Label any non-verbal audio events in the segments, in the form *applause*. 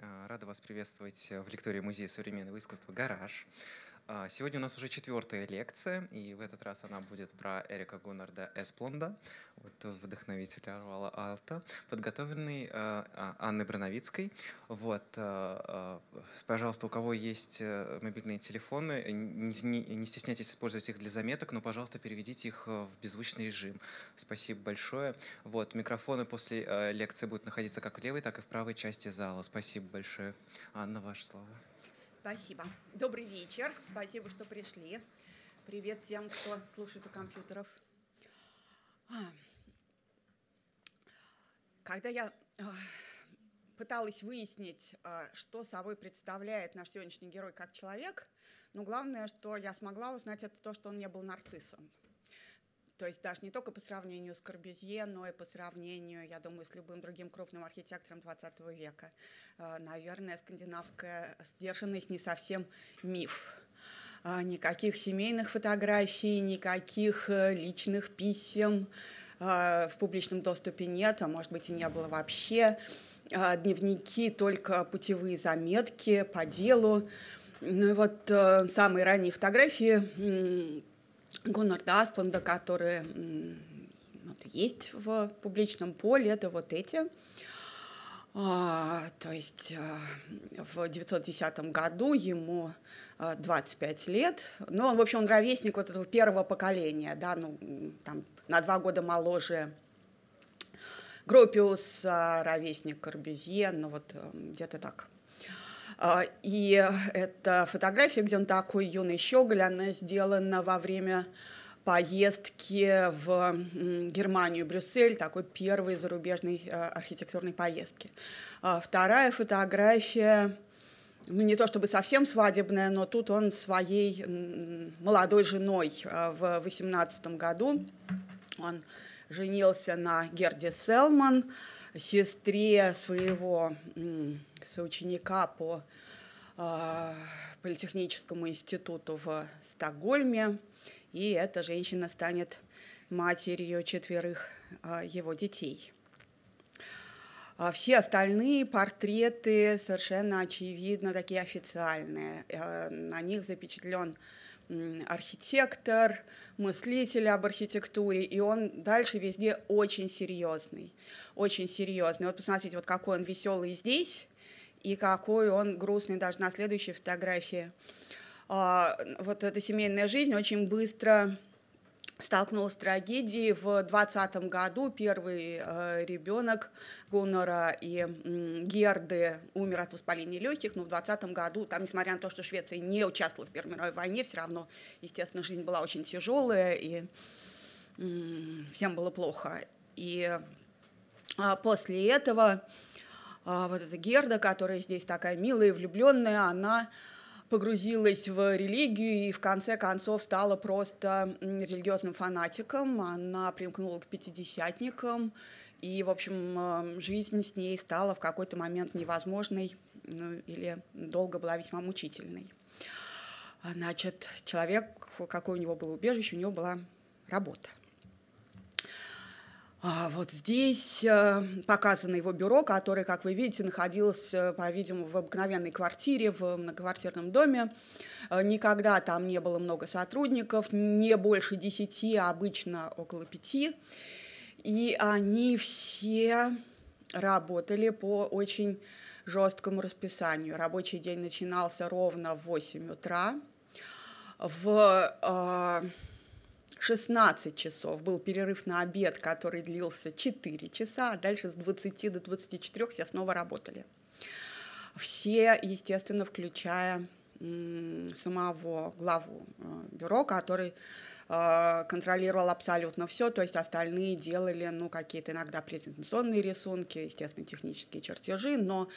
Э, рада вас приветствовать в лектории Музея современного искусства «Гараж». А, сегодня у нас уже четвертая лекция, и в этот раз она будет про Эрика Гуннарда Эсплонда, вот вдохновителя Руала Алта, подготовленный а, а, Анной Брановицкой. Вот, пожалуйста, у кого есть э, мобильные телефоны, э, не стесняйтесь использовать их для заметок, но, пожалуйста, переведите их э, в беззвучный режим. Спасибо большое. Вот, микрофоны после лекции будут находиться как в левой, так и в правой части зала. Спасибо большое. Анна, ваше слово. Спасибо. Добрый вечер. Спасибо, что пришли. Привет тем, кто слушает у компьютеров. А, когда я а, пыталась выяснить, а, что собой представляет наш сегодняшний герой как человек, но ну, главное, что я смогла узнать, это то, что он не был нарциссом. То есть даже не только по сравнению с Корбюзье, но и по сравнению, я думаю, с любым другим крупным архитектором 20 века. Э, наверное, скандинавская сдержанность не совсем миф. Э, никаких семейных фотографий, никаких э, личных писем в публичном доступе нет, а может быть и не было вообще. Дневники, только путевые заметки по делу. Ну и вот самые ранние фотографии Гонорда Аспланда, которые ну, вот, есть в публичном поле, это вот эти. А, то есть а, в 1910 году ему 25 а, лет. Ну, он, в общем, он ровесник вот этого первого поколения, да, ну, там, на два года моложе Гропиус, а, ровесник Корбезье, ну, вот где-то так. А, и это фотография, где он такой юный щеголь, она сделана во время поездки в Германию, Брюссель, такой первой зарубежной э, архитектурной поездки. А вторая фотография ну, не то чтобы совсем свадебная, но тут он своей молодой женой э, в 18 году. Он женился на Герде Селман, сестре своего соученика по а, политехническому институту в Стокгольме, и эта женщина станет матерью четверых а, его детей. А все остальные портреты совершенно очевидно такие официальные. Э, на них запечатлен архитектор, мыслитель об архитектуре, и он дальше везде очень серьезный, очень серьезный. Вот посмотрите, вот какой он веселый здесь, и какой он грустный даже на следующей фотографии. А, вот эта семейная жизнь очень быстро столкнулась с трагедией. В 2020 году первый э, ребенок Гуннора и э, Герды умер от воспаления легких, но в 2020 году, там, несмотря на то, что Швеция не участвовала в Первой мировой войне, все равно, естественно, жизнь была очень тяжелая, и э, всем было плохо. И э, после этого э, вот эта Герда, которая здесь такая милая и влюбленная, она погрузилась в религию и в конце концов стала просто религиозным фанатиком. Она примкнула к пятидесятникам. И, в общем, жизнь с ней стала в какой-то момент невозможной ну, или долго была весьма мучительной. Значит, человек, какое у него было убежище, у него была работа. А вот здесь э, показано его бюро, которое, как вы видите, находилось, э, по-видимому, в обыкновенной квартире, в многоквартирном доме. Э, никогда там не было много сотрудников, не больше десяти, а обычно около пяти. И они все работали по очень жесткому расписанию. Рабочий день начинался ровно в 8 утра. В э, 16 часов, был перерыв на обед, который длился 4 часа, а дальше с 20 до 24 все снова работали. Все, естественно, включая самого главу э, бюро, который э, контролировал абсолютно все, то есть остальные делали, ну, какие-то иногда презентационные рисунки, естественно, технические чертежи, но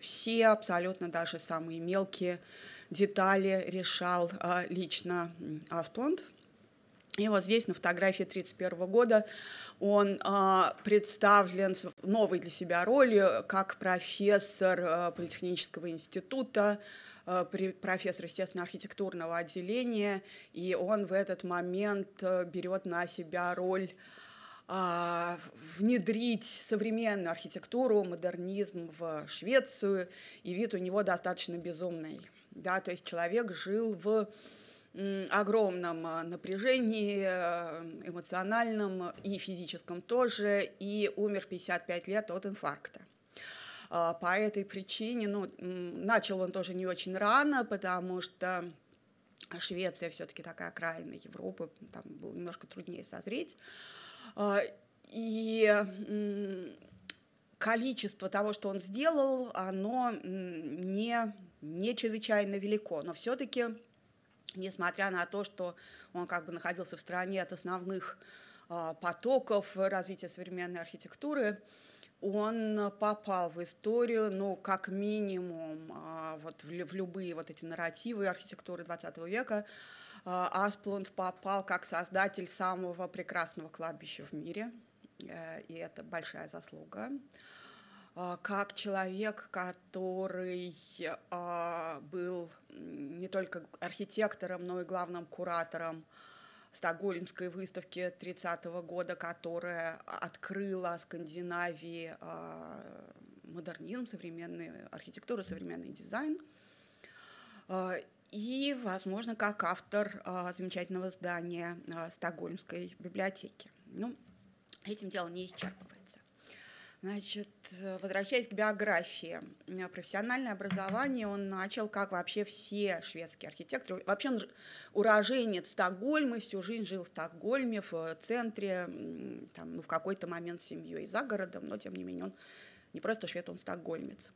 все абсолютно даже самые мелкие детали решал э, лично Аспланд. И вот здесь на фотографии 31 года он э, представлен с новой для себя ролью как профессор э, Политехнического института, э, профессор, естественно, архитектурного отделения, и он в этот момент э, берет на себя роль э, внедрить современную архитектуру, модернизм в Швецию, и вид у него достаточно безумный. Да, то есть человек жил в огромном а, напряжении, э, эмоциональном и физическом тоже, и умер в 55 лет от инфаркта. А, по этой причине, ну, начал он тоже не очень рано, потому что Швеция все-таки такая окраина Европы, там было немножко труднее созреть. А, и количество того, что он сделал, оно не, не чрезвычайно велико, но все-таки несмотря на то, что он как бы находился в стране от основных а, потоков развития современной архитектуры, он попал в историю, ну, как минимум, а, вот в любые вот эти нарративы архитектуры XX века. А, Асплунд попал как создатель самого прекрасного кладбища в мире, э, и это большая заслуга. А, как человек, который а, был не только архитектором, но и главным куратором Стокгольмской выставки 30 -го года, которая открыла Скандинавии а, модернизм, современную архитектуру, современный дизайн. И, возможно, как автор замечательного здания Стокгольмской библиотеки. Ну, этим дело не исчерпывается. Значит, э, возвращаясь к биографии, э, профессиональное образование он начал, как вообще все шведские архитекторы. Вообще он уроженец Стокгольма, всю жизнь жил в Стокгольме, в э, центре, там, ну, в какой-то момент с семьей за городом, но тем не менее он не просто швед, он стокгольмец.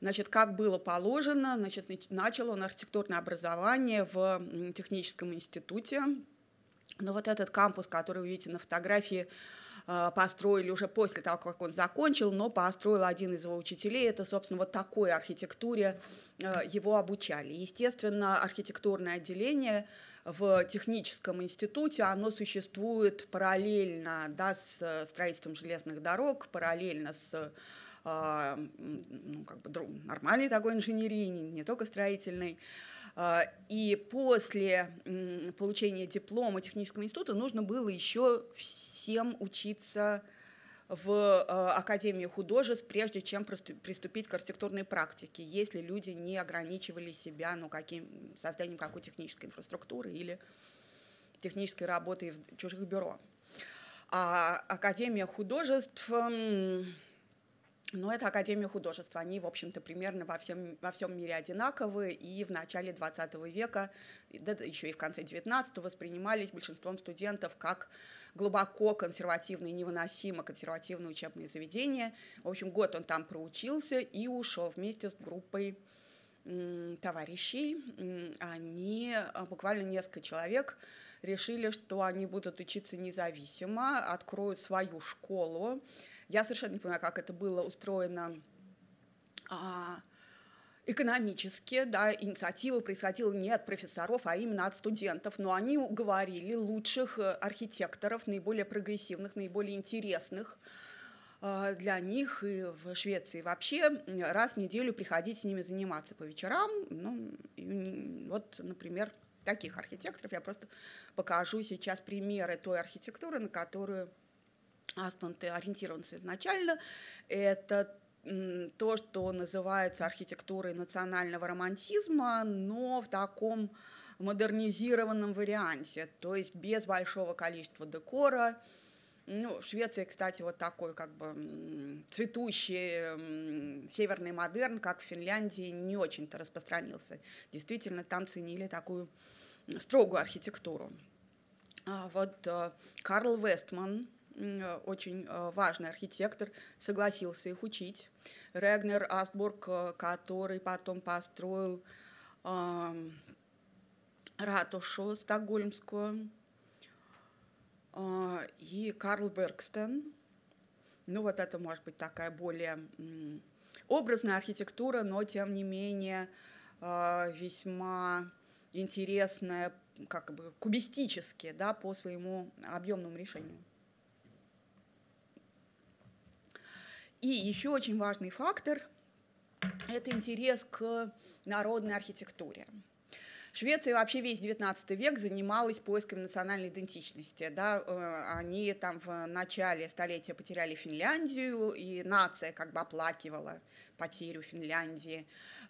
Значит, как было положено, значит, начал он архитектурное образование в техническом институте. Но вот этот кампус, который вы видите на фотографии, а, построили уже после того, как он закончил, но построил один из его учителей. Это, собственно, вот такой архитектуре а, его обучали. Естественно, архитектурное отделение в техническом институте, оно существует параллельно да, с э, строительством железных дорог, параллельно с а, ну, как бы нормальной такой инженерии, не, только строительной. И после получения диплома технического института нужно было еще все всем учиться в э, Академии художеств, прежде чем приступить к архитектурной практике, если люди не ограничивали себя ну, каким, созданием какой технической инфраструктуры или технической работы в чужих бюро. А Академия художеств но ну, это Академия художества. Они, в общем-то, примерно во всем, во всем мире одинаковы, и в начале 20 века, да, еще и в конце 19 воспринимались большинством студентов как глубоко консервативные, невыносимо консервативные учебные заведения. В общем, год он там проучился и ушел вместе с группой товарищей, они, а, буквально несколько человек, решили, что они будут учиться независимо, откроют свою школу, я совершенно не понимаю, как это было устроено а, экономически, да, инициатива происходила не от профессоров, а именно от студентов, но они уговорили лучших э, архитекторов, наиболее прогрессивных, наиболее интересных э, для них и в Швеции вообще раз в неделю приходить с ними заниматься по вечерам. Ну, вот, например, таких архитекторов. Я просто покажу сейчас примеры той архитектуры, на которую Астон ориентировался изначально. Это то, что называется архитектурой национального романтизма, но в таком модернизированном варианте, то есть без большого количества декора. Ну, в Швеции, кстати, вот такой как бы цветущий северный модерн, как в Финляндии, не очень-то распространился. Действительно, там ценили такую строгую архитектуру. А вот э, Карл Вестман, Э, очень э, важный архитектор, согласился их учить. Регнер Асбург, э, который потом построил э, ратушу стокгольмскую, э, и Карл Бергстен. Ну вот это может быть такая более э, образная архитектура, но тем не менее э, весьма интересная, как бы кубистически, да, по своему объемному решению. И еще очень важный фактор – это интерес к народной архитектуре. Швеция вообще весь 19 век занималась поисками национальной идентичности. Да? Э, они там в начале столетия потеряли Финляндию, и нация как бы оплакивала потерю Финляндии.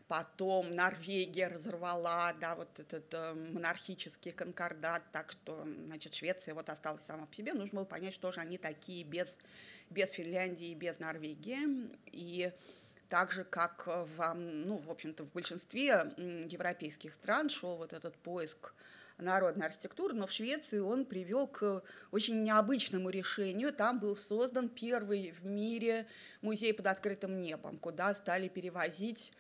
Потом Норвегия разорвала да, вот этот э, монархический конкордат, так что значит, Швеция вот осталась сама по себе. Нужно было понять, что же они такие без, без Финляндии и без Норвегии. И так же, как э, в, ну, в общем-то, в большинстве европейских стран шел вот этот поиск народной архитектуры, но в Швеции он привел к очень необычному решению. Там был создан первый в мире музей под открытым небом, куда стали перевозить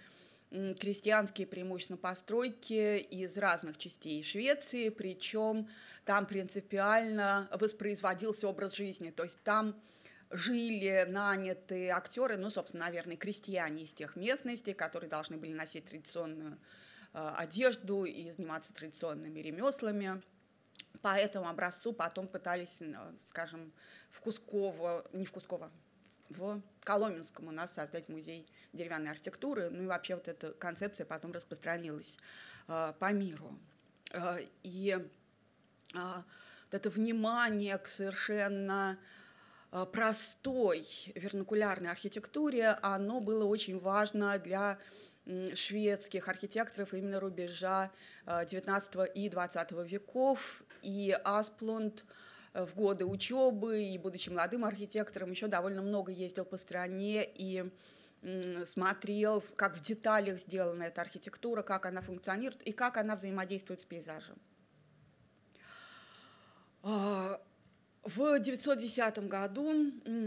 крестьянские преимущественно постройки из разных частей Швеции, причем там принципиально воспроизводился образ жизни, то есть там жили нанятые актеры, ну, собственно, наверное, крестьяне из тех местностей, которые должны были носить традиционную а, одежду и заниматься традиционными ремеслами по этому образцу потом пытались, а, скажем, в Кусково, не в Кусково, в Коломенском у нас создать музей деревянной архитектуры. Ну и вообще вот эта концепция потом распространилась э, по миру. Э, и э, вот это внимание к совершенно э, Э, простой вернокулярной архитектуре, оно было очень важно для шведских архитекторов именно рубежа XIX э, и XX веков. И Асплунд э, в годы учебы и будучи молодым архитектором еще довольно много ездил по стране и смотрел, как в деталях сделана эта архитектура, как она функционирует и как она взаимодействует с пейзажем. А, в 910 году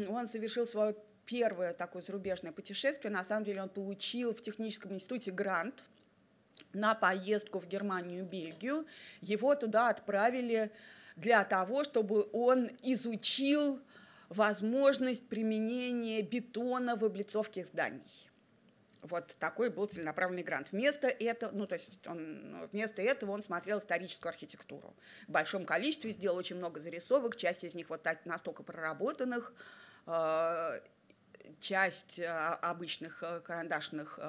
он совершил свое первое такое зарубежное путешествие. На самом деле он получил в техническом институте грант на поездку в Германию и Бельгию. Его туда отправили для того, чтобы он изучил возможность применения бетона в облицовке зданий. Вот такой был целенаправленный грант. Вместо этого, ну, то есть он, ну, вместо этого он смотрел историческую архитектуру. В большом количестве сделал очень много зарисовок, часть из них вот так, настолько проработанных, э, часть э, обычных э, карандашных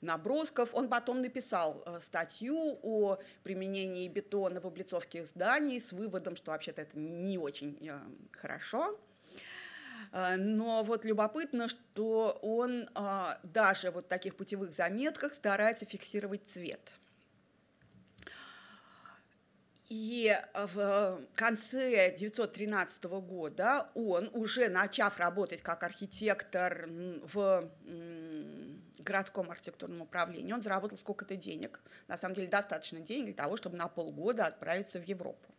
набросков. Он потом написал статью о применении бетона в облицовке зданий с выводом, что вообще-то это не очень хорошо. А, но вот любопытно, что он а, даже вот в таких путевых заметках старается фиксировать цвет. И в конце 1913 года он, уже начав работать как архитектор в городском архитектурном управлении, он заработал сколько-то денег, на самом деле достаточно денег для того, чтобы на полгода отправиться в Европу.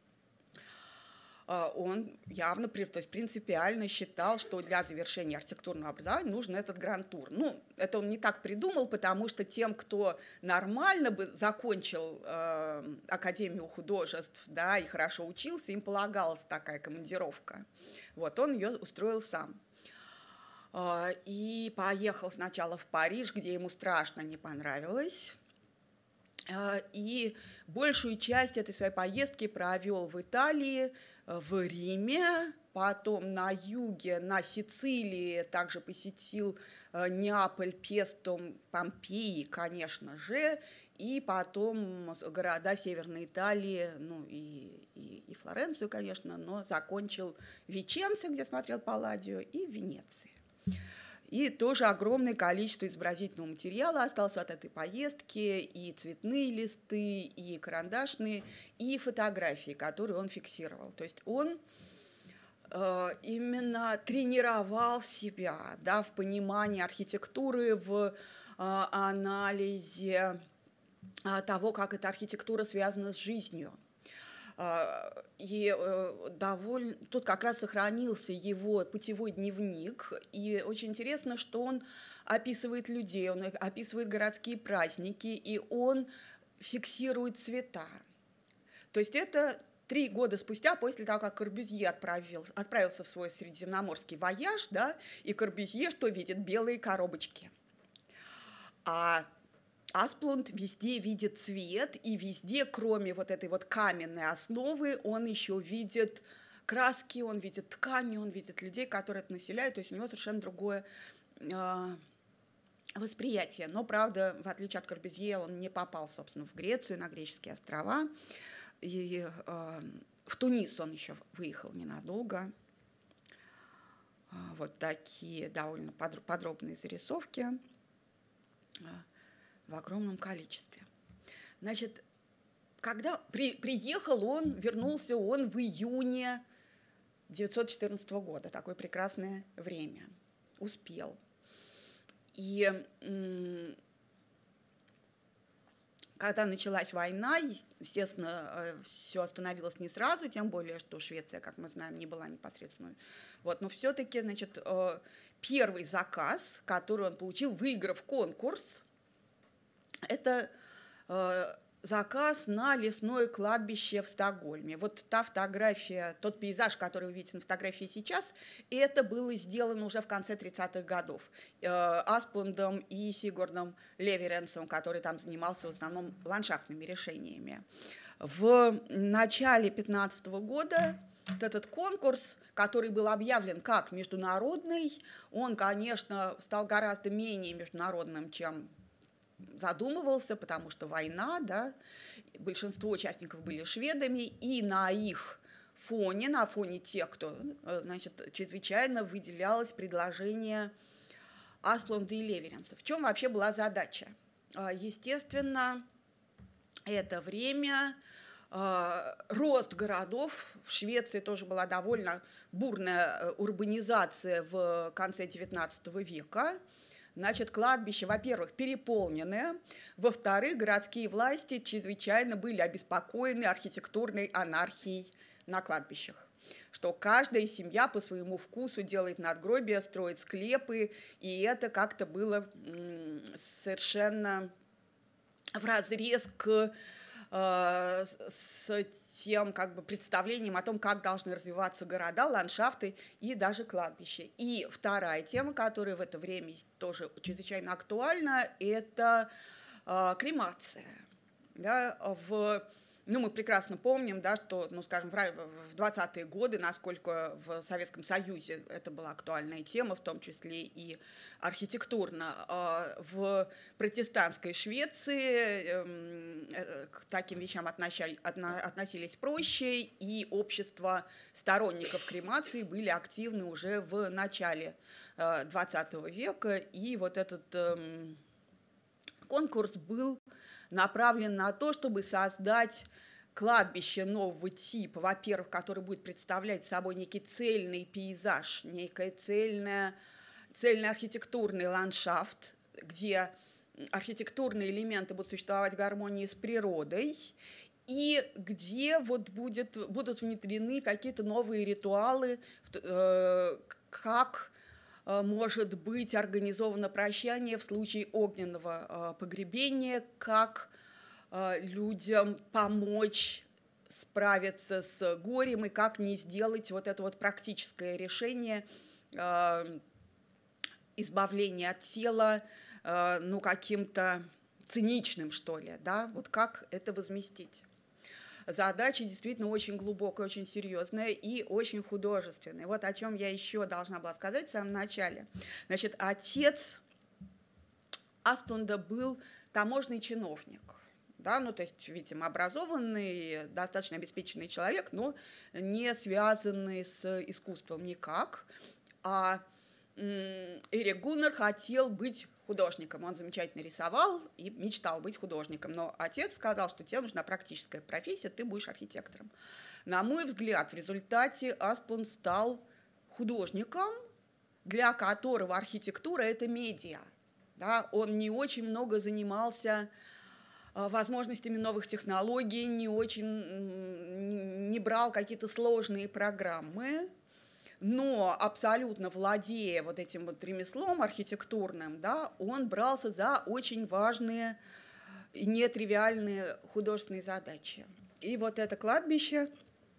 А, он явно, то есть принципиально считал, что для завершения архитектурного образования нужен этот грантур. Ну, это он не так придумал, потому что тем, кто нормально бы закончил э, Академию художеств, да, и хорошо учился, им полагалась такая командировка. Вот он ее устроил сам а, и поехал сначала в Париж, где ему страшно не понравилось. И большую часть этой своей поездки провел в Италии, в Риме, потом на юге, на Сицилии также посетил э, Неаполь, Пестом, Помпеи, конечно же, и потом города Северной Италии, ну и, и, и Флоренцию, конечно, но закончил Веченце, где смотрел Палладио, и Венеции. И тоже огромное количество изобразительного материала осталось от этой поездки, и цветные листы, и карандашные, и фотографии, которые он фиксировал. То есть он э, именно тренировал себя да, в понимании архитектуры, в э, анализе э, того, как эта архитектура связана с жизнью – и э, довольно... тут как раз сохранился его путевой дневник. И очень интересно, что он описывает людей, он описывает городские праздники, и он фиксирует цвета. То есть это три года спустя, после того, как Корбюзье отправил, отправился в свой средиземноморский вояж, да, и Корбюзье что видит? Белые коробочки. А Асплунд везде видит цвет, и везде, кроме вот этой вот каменной основы, он еще видит краски, он видит ткани, он видит людей, которые это населяют, то есть у него совершенно другое э, восприятие. Но, правда, в отличие от Корбезье, он не попал, собственно, в Грецию, на греческие острова, и э, в Тунис он еще выехал ненадолго. А, вот такие довольно подробные зарисовки в огромном количестве. Значит, когда при, приехал он, вернулся он в июне 1914 года, такое прекрасное время, успел. И когда началась война, естественно, э, все остановилось не сразу, тем более, что Швеция, как мы знаем, не была непосредственно. Вот, но все-таки, значит, э, первый заказ, который он получил, выиграв конкурс, это э, заказ на лесное кладбище в Стокгольме. Вот та фотография, тот пейзаж, который вы видите на фотографии сейчас, это было сделано уже в конце 30-х годов э, Аспландом и Сигурдом Леверенсом, который там занимался в основном ландшафтными решениями. В начале 15 -го года вот этот конкурс, который был объявлен как международный, он, конечно, стал гораздо менее международным, чем задумывался, потому что война, да, большинство участников были шведами, и на их фоне, на фоне тех, кто, э, значит, чрезвычайно выделялось предложение Асплунда и Леверенса. В чем вообще была задача? А, естественно, это время а, рост городов. В Швеции тоже была довольно бурная э, урбанизация в конце XIX века. Значит, кладбище, во-первых, переполненное, во-вторых, городские власти чрезвычайно были обеспокоены архитектурной анархией на кладбищах что каждая семья по своему вкусу делает надгробия, строит склепы, и это как-то было совершенно в разрез к Э, с тем как бы представлением о том, как должны развиваться города, ландшафты и даже кладбища. И вторая тема, которая в это время тоже чрезвычайно актуальна, это э, кремация. Да, в ну, мы прекрасно помним, да, что, ну, скажем, в 20-е годы, насколько в Советском Союзе это была актуальная тема, в том числе и архитектурно. А, в протестантской Швеции эм, э, к таким вещам относились проще, и общество сторонников кремации были активны уже в начале 20 э, века, и вот этот эм, конкурс был направлен на то, чтобы создать кладбище нового типа, во-первых, который будет представлять собой некий цельный пейзаж, некий цельный, цельный архитектурный ландшафт, где архитектурные элементы будут существовать в гармонии с природой, и где вот будет, будут внедрены какие-то новые ритуалы, э, как Э, может быть организовано прощание в случае огненного э, погребения, как э, людям помочь справиться с горем и как не сделать вот это вот практическое решение избавления от тела, ну, каким-то циничным, что ли, да, вот как это возместить? задача действительно очень глубокая, очень серьезная и очень художественная. Вот о чем я еще должна была сказать в самом начале. Значит, отец Аслунда был таможенный чиновник – да, ну, то есть, видимо, образованный, достаточно обеспеченный человек, но не связанный с искусством никак, а Эрик Гуннер хотел быть художником. Он замечательно рисовал и мечтал быть художником. Но отец сказал, что тебе нужна практическая профессия, ты будешь архитектором. На мой взгляд, в результате Асплун стал художником, для которого архитектура – это медиа. Да, он не очень много занимался а, возможностями новых технологий, не очень не брал какие-то сложные программы, но абсолютно владея вот этим вот ремеслом архитектурным, да, он брался за очень важные и нетривиальные художественные задачи. И вот это кладбище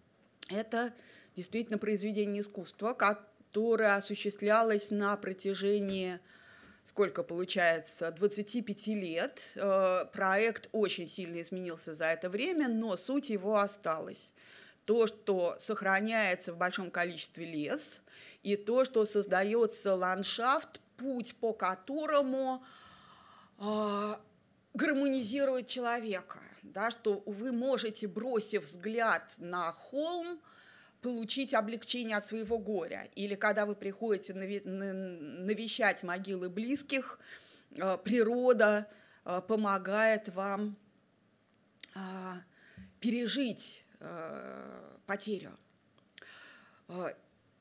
– это действительно произведение искусства, которое осуществлялось на протяжении сколько получается, 25 лет. Э, проект очень сильно изменился за это время, но суть его осталась то, что сохраняется в большом количестве лес, и то, что создается ландшафт, путь по которому э, гармонизирует человека, да, что вы можете, бросив взгляд на холм, получить облегчение от своего горя. Или когда вы приходите навещать могилы близких, а, природа а, помогает вам пережить Э, потерю. Э,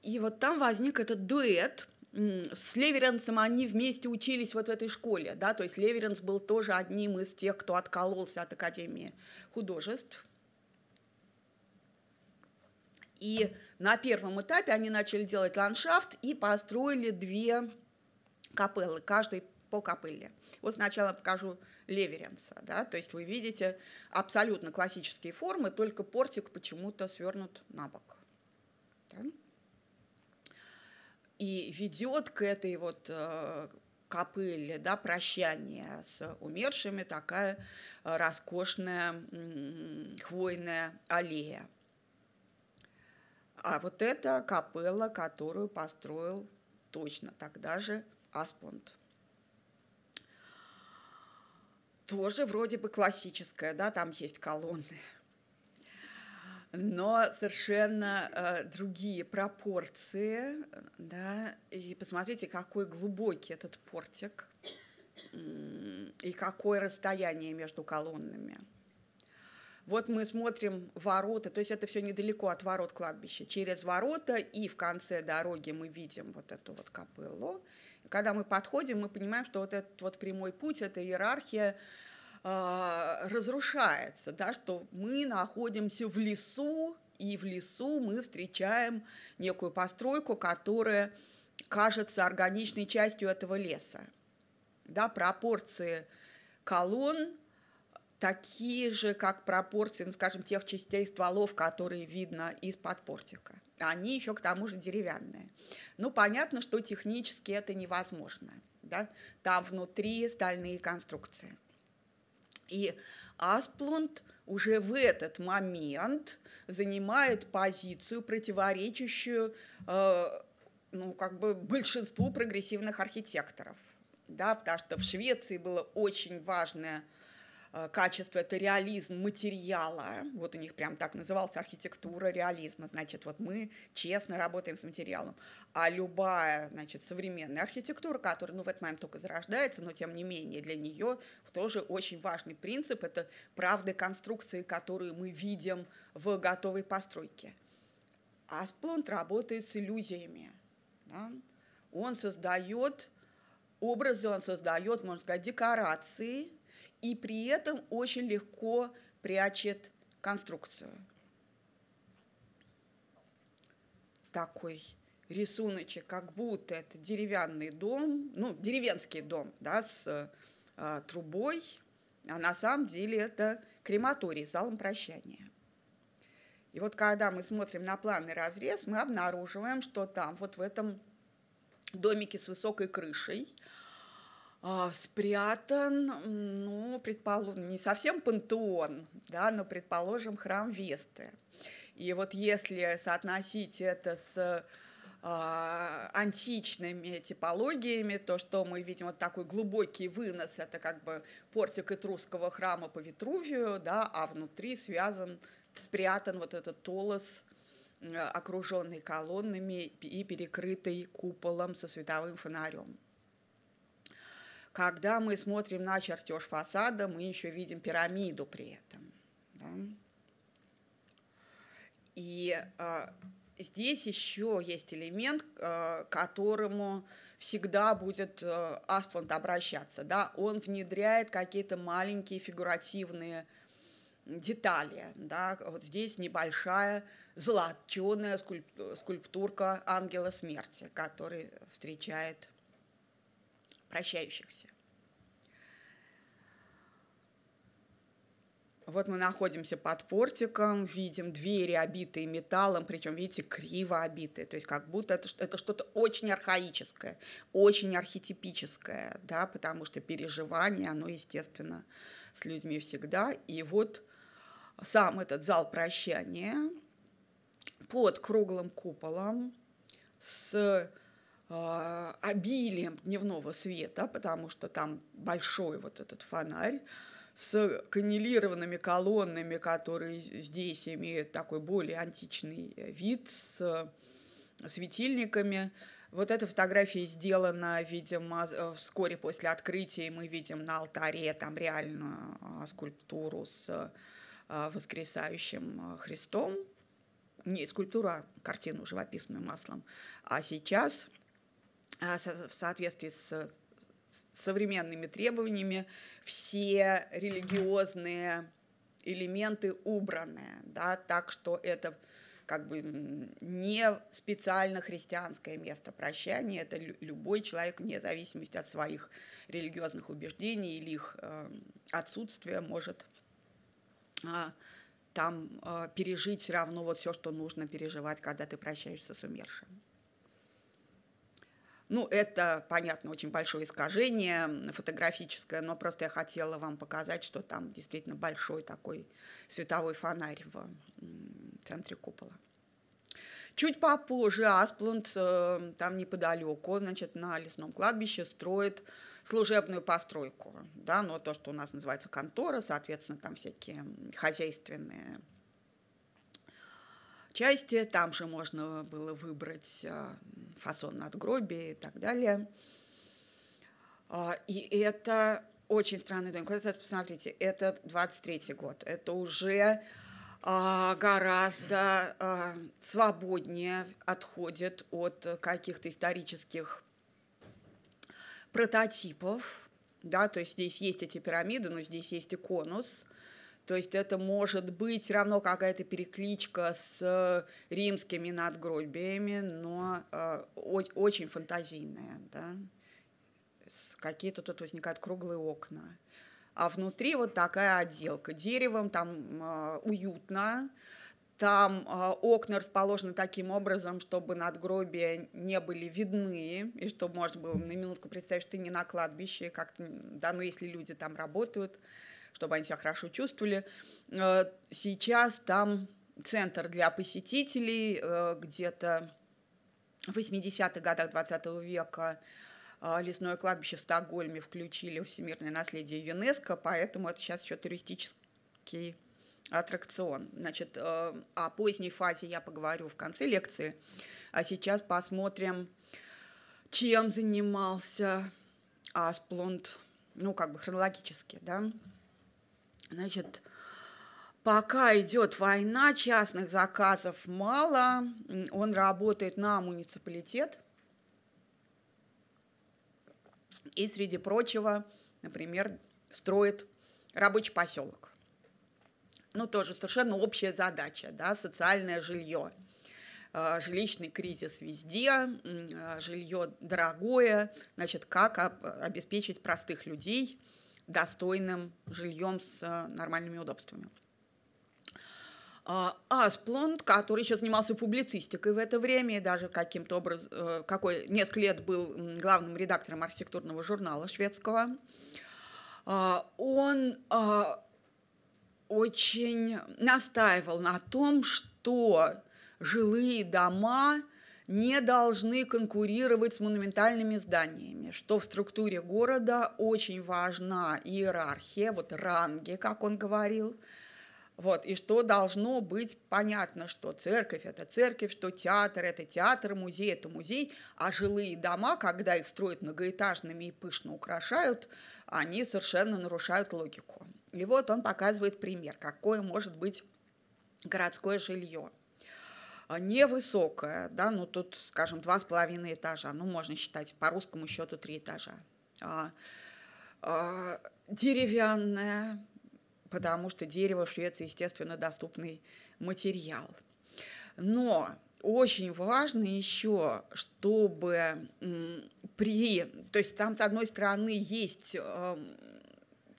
и вот там возник этот дуэт. С Леверенсом они вместе учились вот в этой школе, да, то есть Леверенс был тоже одним из тех, кто откололся от Академии художеств. И на первом этапе они начали делать ландшафт и построили две капеллы, каждой капелли. Вот сначала покажу леверенса, да, то есть вы видите абсолютно классические формы, только портик почему-то свернут на бок. Да? И ведет к этой вот э, капелле, да, прощание с умершими, такая э, роскошная хвойная аллея. А вот это капелла, которую построил точно тогда же Аспланд тоже вроде бы классическая, да, там есть колонны, но совершенно э, другие пропорции, да, и посмотрите, какой глубокий этот портик и какое расстояние между колоннами. Вот мы смотрим ворота, то есть это все недалеко от ворот кладбища. Через ворота и в конце дороги мы видим вот эту вот капеллу, когда мы подходим, мы понимаем, что вот этот вот прямой путь, эта иерархия э, разрушается, да, что мы находимся в лесу, и в лесу мы встречаем некую постройку, которая кажется органичной частью этого леса. Да, пропорции колонн, такие же, как пропорции, ну, скажем, тех частей стволов, которые видно из-под портика. Они еще к тому же деревянные. Ну, понятно, что технически это невозможно. Да? Там внутри стальные конструкции. И Асплунд уже в этот момент занимает позицию, противоречащую э, ну, как бы большинству прогрессивных архитекторов. Да, потому что в Швеции было очень важное Э, качество, это реализм материала, вот у них прям так назывался архитектура реализма, значит, вот мы честно работаем с материалом, а любая, значит, современная архитектура, которая, ну, в этот момент только зарождается, но тем не менее для нее тоже очень важный принцип, это правды конструкции, которые мы видим в готовой постройке. асплант работает с иллюзиями, да? он создает образы, он создает, можно сказать, декорации – и при этом очень легко прячет конструкцию. Такой рисуночек, как будто это деревянный дом, ну, деревенский дом, да, с э, трубой, а на самом деле это крематорий с залом прощания. И вот когда мы смотрим на планный разрез, мы обнаруживаем, что там вот в этом домике с высокой крышей а, спрятан, ну, предположим, не совсем пантеон, да, но, предположим, храм Весты. И вот если соотносить это с а, античными типологиями, то, что мы видим, вот такой глубокий вынос, это как бы портик этрусского храма по Витрувию, да, а внутри связан, спрятан вот этот толос, э, окруженный колоннами и перекрытый куполом со световым фонарем. Когда мы смотрим на чертеж фасада, мы еще видим пирамиду при этом. Да? И э, здесь еще есть элемент, э, которому всегда будет э, Аспланд обращаться. Да? Он внедряет какие-то маленькие фигуративные детали. Да? Вот здесь небольшая золоченая скульп скульптурка ангела смерти, который встречает прощающихся. Вот мы находимся под портиком, видим двери, обитые металлом, причем, видите, криво обитые, то есть как будто это, это что-то очень архаическое, очень архетипическое, да, потому что переживание, оно, естественно, с людьми всегда. И вот сам этот зал прощания под круглым куполом с Э, обилием дневного света, потому что там большой вот этот фонарь с каннелированными колоннами, которые здесь имеют такой более античный э, вид, с светильниками. Вот эта фотография сделана, видимо, э, вскоре после открытия. Мы видим на алтаре там реальную скульптуру с воскресающим Христом. Не скульптура, а картину живописную маслом. А сейчас а, в соответствии с современными требованиями все религиозные элементы убраны, да, так что это как бы не специально христианское место прощания, это любой человек вне зависимости от своих религиозных убеждений или их э, отсутствия может а, там э, пережить все равно вот все, что нужно переживать, когда ты прощаешься с умершим. Ну, это, понятно, очень большое искажение фотографическое, но просто я хотела вам показать, что там действительно большой такой световой фонарь в центре купола. Чуть попозже Аспланд, э, там неподалеку, значит, на лесном кладбище строит служебную постройку, да, но ну, то, что у нас называется контора, соответственно, там всякие хозяйственные части. Там же можно было выбрать э, фасон надгробия и так далее. А, и это очень странный домик. Вот это, посмотрите, это 23-й год. Это уже а, гораздо а, свободнее отходит от каких-то исторических прототипов. Да, то есть здесь есть эти пирамиды, но здесь есть и конус – то есть это может быть равно какая-то перекличка с э, римскими надгробиями, но э, очень фантазийная, да. Какие-то тут возникают круглые окна. А внутри вот такая отделка. Деревом там э, уютно, там э, окна расположены таким образом, чтобы надгробия не были видны, и чтобы можно было на минутку представить, что ты не на кладбище, как-то, да, ну если люди там работают. Э, чтобы они себя хорошо чувствовали. Э, сейчас там центр для посетителей, э, где-то в 80-х годах 20 века э, лесное кладбище в Стокгольме включили в всемирное наследие ЮНЕСКО, поэтому это сейчас еще туристический аттракцион. Значит, о поздней фазе я поговорю в конце лекции, а сейчас посмотрим, чем занимался Асплунд, ну, как бы хронологически, да. Значит, пока идет война, частных заказов мало. Он работает на муниципалитет. И, среди прочего, например, строит рабочий поселок. Ну, тоже совершенно общая задача, да, социальное жилье. Э, жилищный кризис везде, э, жилье дорогое, значит, как обеспечить простых людей – достойным жильем с э, нормальными удобствами. Асплонд, а, который еще занимался публицистикой в это время и даже каким-то образом, э, какой несколько лет был главным редактором архитектурного журнала шведского, а, он а, очень настаивал на том, что жилые дома не должны конкурировать с монументальными зданиями, что в структуре города очень важна иерархия, вот ранги, как он говорил, вот, и что должно быть понятно, что церковь – это церковь, что театр – это театр, музей – это музей, а жилые дома, когда их строят многоэтажными и пышно украшают, они совершенно нарушают логику. И вот он показывает пример, какое может быть городское жилье – а, невысокая, да, ну тут, скажем, два с половиной этажа, ну можно считать по русскому счету три этажа. А, а, деревянная, потому что дерево в Швеции, естественно, доступный материал. Но очень важно еще, чтобы при, то есть там с одной стороны есть а,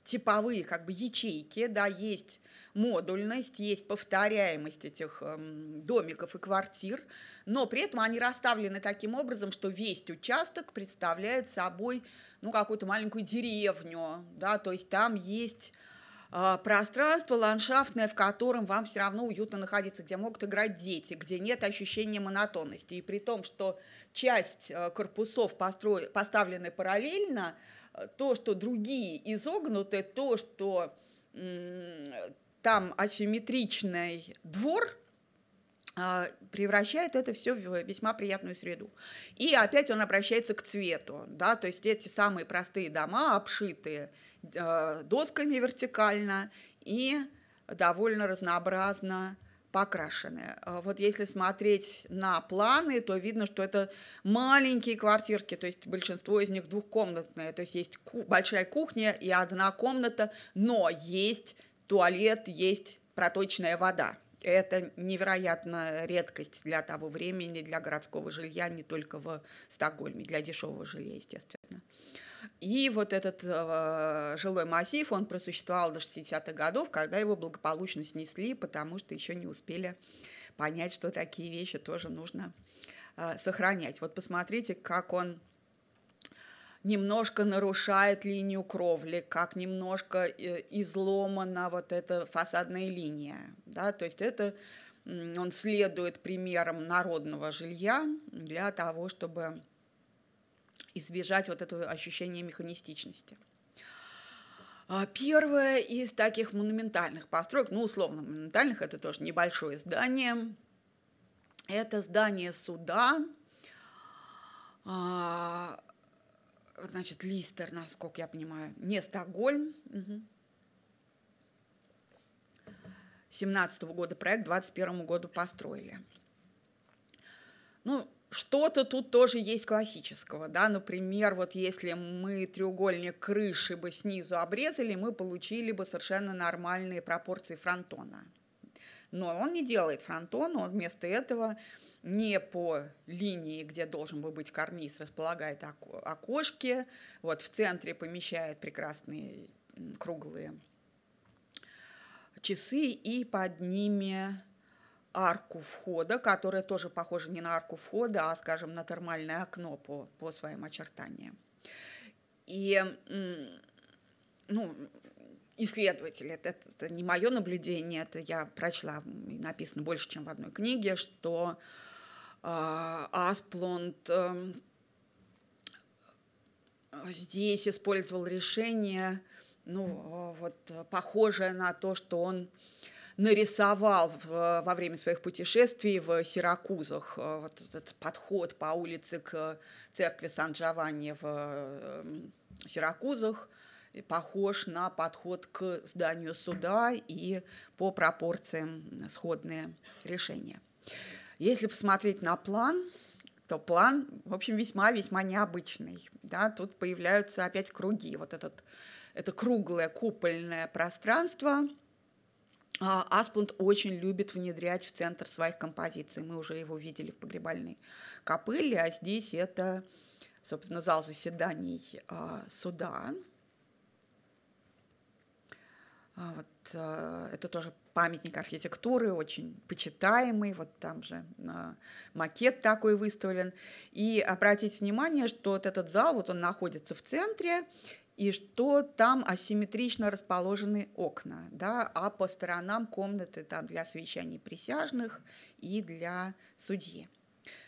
типовые как бы ячейки, да, есть модульность, есть повторяемость этих эм, домиков и квартир, но при этом они расставлены таким образом, что весь участок представляет собой ну, какую-то маленькую деревню, да, то есть там есть а, пространство ландшафтное, в котором вам все равно уютно находиться, где могут играть дети, где нет ощущения монотонности. И при том, что часть э, корпусов постро... поставлены параллельно, э, то, что другие изогнуты, то, что там асимметричный двор а, превращает это все в весьма приятную среду. И опять он обращается к цвету, да, то есть эти самые простые дома, обшитые а, досками вертикально и довольно разнообразно покрашены. А вот если смотреть на планы, то видно, что это маленькие квартирки, то есть большинство из них двухкомнатные, то есть есть большая кухня и одна комната, но есть туалет есть проточная вода. Это невероятная редкость для того времени, для городского жилья, не только в Стокгольме, для дешевого жилья, естественно. И вот этот э, жилой массив, он просуществовал до 60-х годов, когда его благополучно снесли, потому что еще не успели понять, что такие вещи тоже нужно э, сохранять. Вот посмотрите, как он немножко нарушает линию кровли, как немножко э, изломана вот эта фасадная линия. Да? То есть это он следует примерам народного жилья для того, чтобы избежать вот этого ощущения механистичности. А, первое из таких монументальных построек, ну, условно монументальных, это тоже небольшое здание, это здание суда, а, значит, Листер, насколько я понимаю, не Стокгольм. Угу. 17 -го года проект, 21 году построили. Ну, что-то тут тоже есть классического, да, например, вот если мы треугольник крыши бы снизу обрезали, мы получили бы совершенно нормальные пропорции фронтона. Но он не делает фронтон, он вместо этого э, не по линии, где должен был быть карниз, располагает око- окошки, вот в центре помещает прекрасные круглые часы и под ними арку входа, которая тоже похожа не на арку входа, а, скажем, на термальное окно по, по своим очертаниям. И ну, исследователь, это, это, это не мое наблюдение, это я прочла, написано больше, чем в одной книге, что а, Асплонд эм, здесь использовал решение, ну, вот, похожее на то, что он нарисовал во время своих путешествий в Сиракузах э, вот этот подход по улице к церкви Сан-Джованни в эм, Сиракузах похож на подход к зданию суда и по пропорциям сходные решения. Если посмотреть на план, то план, в общем, весьма-весьма необычный. Да? Тут появляются опять круги. Вот этот, это круглое купольное пространство. А, Аспланд очень любит внедрять в центр своих композиций. Мы уже его видели в погребальной копыле, а здесь это, собственно, зал заседаний а, суда. А вот, э, это тоже памятник архитектуры, очень почитаемый, вот там же а, макет такой выставлен. И обратите внимание, что вот этот зал, вот он находится в центре, и что там асимметрично расположены окна, да, а по сторонам комнаты там для совещаний присяжных и для судьи.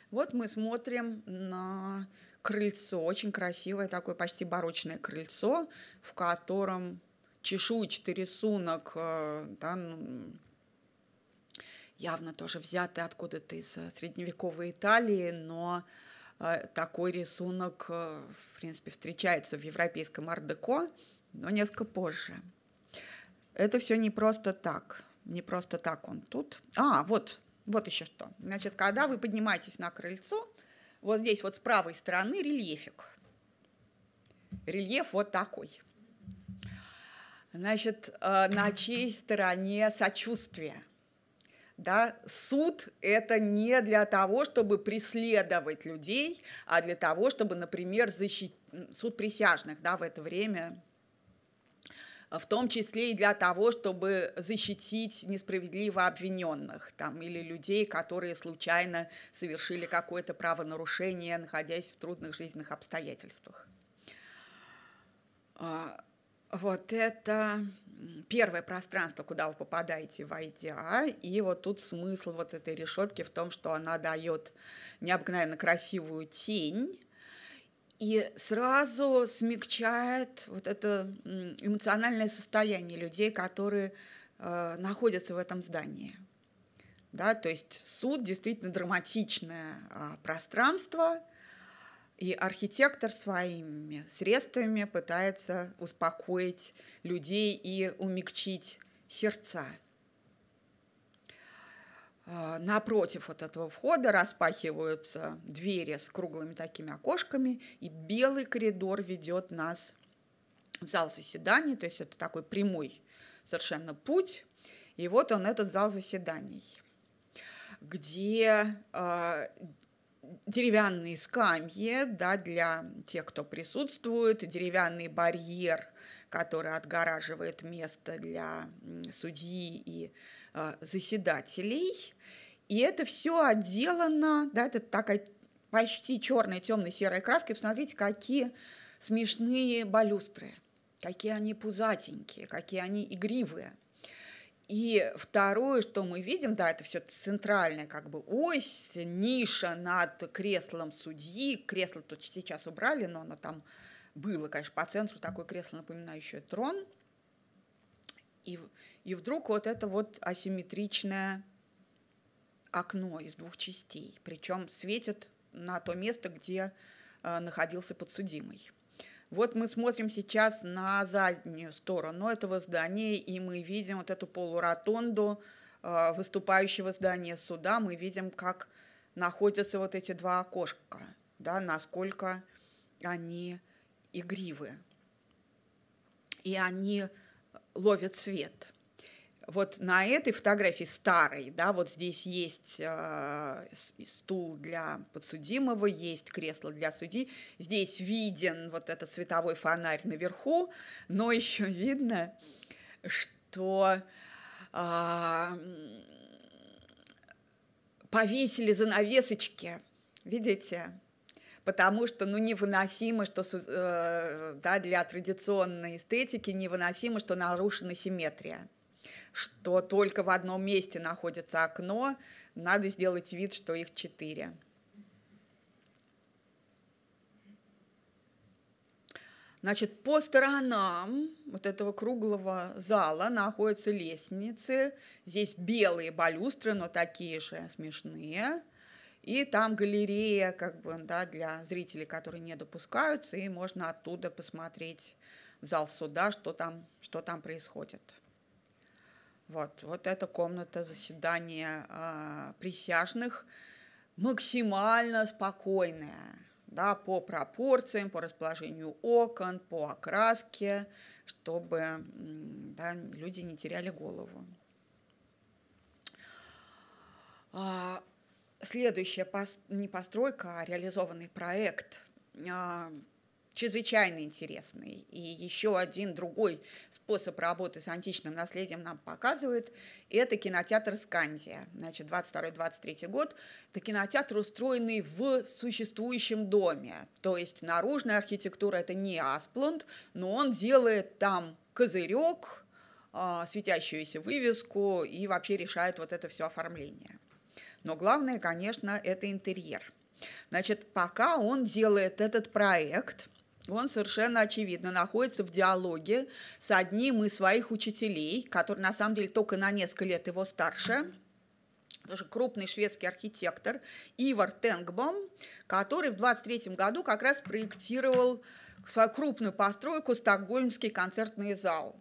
Вот мы смотрим на крыльцо, очень красивое такое почти барочное крыльцо, в котором чешуйчатый рисунок, э, да, ну, явно тоже взятый откуда-то из э, средневековой Италии, но э, такой рисунок, в принципе, встречается в европейском ардеко, но несколько позже. Это все не просто так. Не просто так он тут. А, вот, вот еще что. Значит, когда вы поднимаетесь на крыльцо, вот здесь вот с правой стороны рельефик. Рельеф вот такой. Значит, э, на чьей стороне сочувствие? Да, суд – это не для того, чтобы преследовать людей, а для того, чтобы, например, защитить суд присяжных да, в это время, в том числе и для того, чтобы защитить несправедливо обвиненных там, или людей, которые случайно совершили какое-то правонарушение, находясь в трудных жизненных обстоятельствах. А, вот это первое пространство, куда вы попадаете, войдя. И вот тут смысл вот этой решетки в том, что она дает необыкновенно красивую тень и сразу смягчает вот это эмоциональное состояние людей, которые э, находятся в этом здании. Да, то есть суд действительно драматичное э, пространство – и архитектор своими средствами пытается успокоить людей и умягчить сердца. А, напротив вот этого входа распахиваются двери с круглыми такими окошками, и белый коридор ведет нас в зал заседаний, то есть это такой прямой совершенно путь. И вот он, этот зал заседаний, где а, деревянные скамьи да, для тех, кто присутствует, деревянный барьер, который отгораживает место для судьи и э, заседателей. И это все отделано, да, это такая почти черная, темно-серой И Посмотрите, какие смешные балюстры, какие они пузатенькие, какие они игривые – и второе, что мы видим, да, это все центральная как бы ось, ниша над креслом судьи. Кресло тут сейчас убрали, но оно там было, конечно, по центру такое кресло, напоминающее трон. И, и вдруг вот это вот асимметричное окно из двух частей, причем светит на то место, где э, находился подсудимый. Вот мы смотрим сейчас на заднюю сторону этого здания, и мы видим вот эту полуротонду э, выступающего здания суда. Мы видим, как находятся вот эти два окошка, да, насколько они игривы. И они ловят свет – вот на этой фотографии старой, да, вот здесь есть э, стул для подсудимого, есть кресло для судьи, здесь виден вот этот световой фонарь наверху, но еще видно, что э, повесили занавесочки, видите? потому что ну, невыносимо, что э, да, для традиционной эстетики невыносимо, что нарушена симметрия что только в одном месте находится окно, надо сделать вид, что их четыре. Значит, по сторонам вот этого круглого зала находятся лестницы. Здесь белые балюстры, но такие же смешные. И там галерея, как бы, да, для зрителей, которые не допускаются, и можно оттуда посмотреть в зал суда, что там, что там происходит. Вот, вот эта комната заседания э, присяжных максимально спокойная, да, по пропорциям, по расположению окон, по окраске, чтобы да, люди не теряли голову. А, следующая пос... не постройка, а реализованный проект. А, чрезвычайно интересный. И еще один другой способ работы с античным наследием нам показывает – это кинотеатр «Скандия». Значит, 22-23 год – это кинотеатр, устроенный в существующем доме. То есть наружная архитектура – это не Аспланд, но он делает там козырек, а, светящуюся вывеску и вообще решает вот это все оформление. Но главное, конечно, это интерьер. Значит, пока он делает этот проект – он совершенно очевидно находится в диалоге с одним из своих учителей, который на самом деле только на несколько лет его старше, тоже крупный шведский архитектор Ивар Тенгбом, который в 23 году как раз проектировал свою крупную постройку «Стокгольмский концертный зал».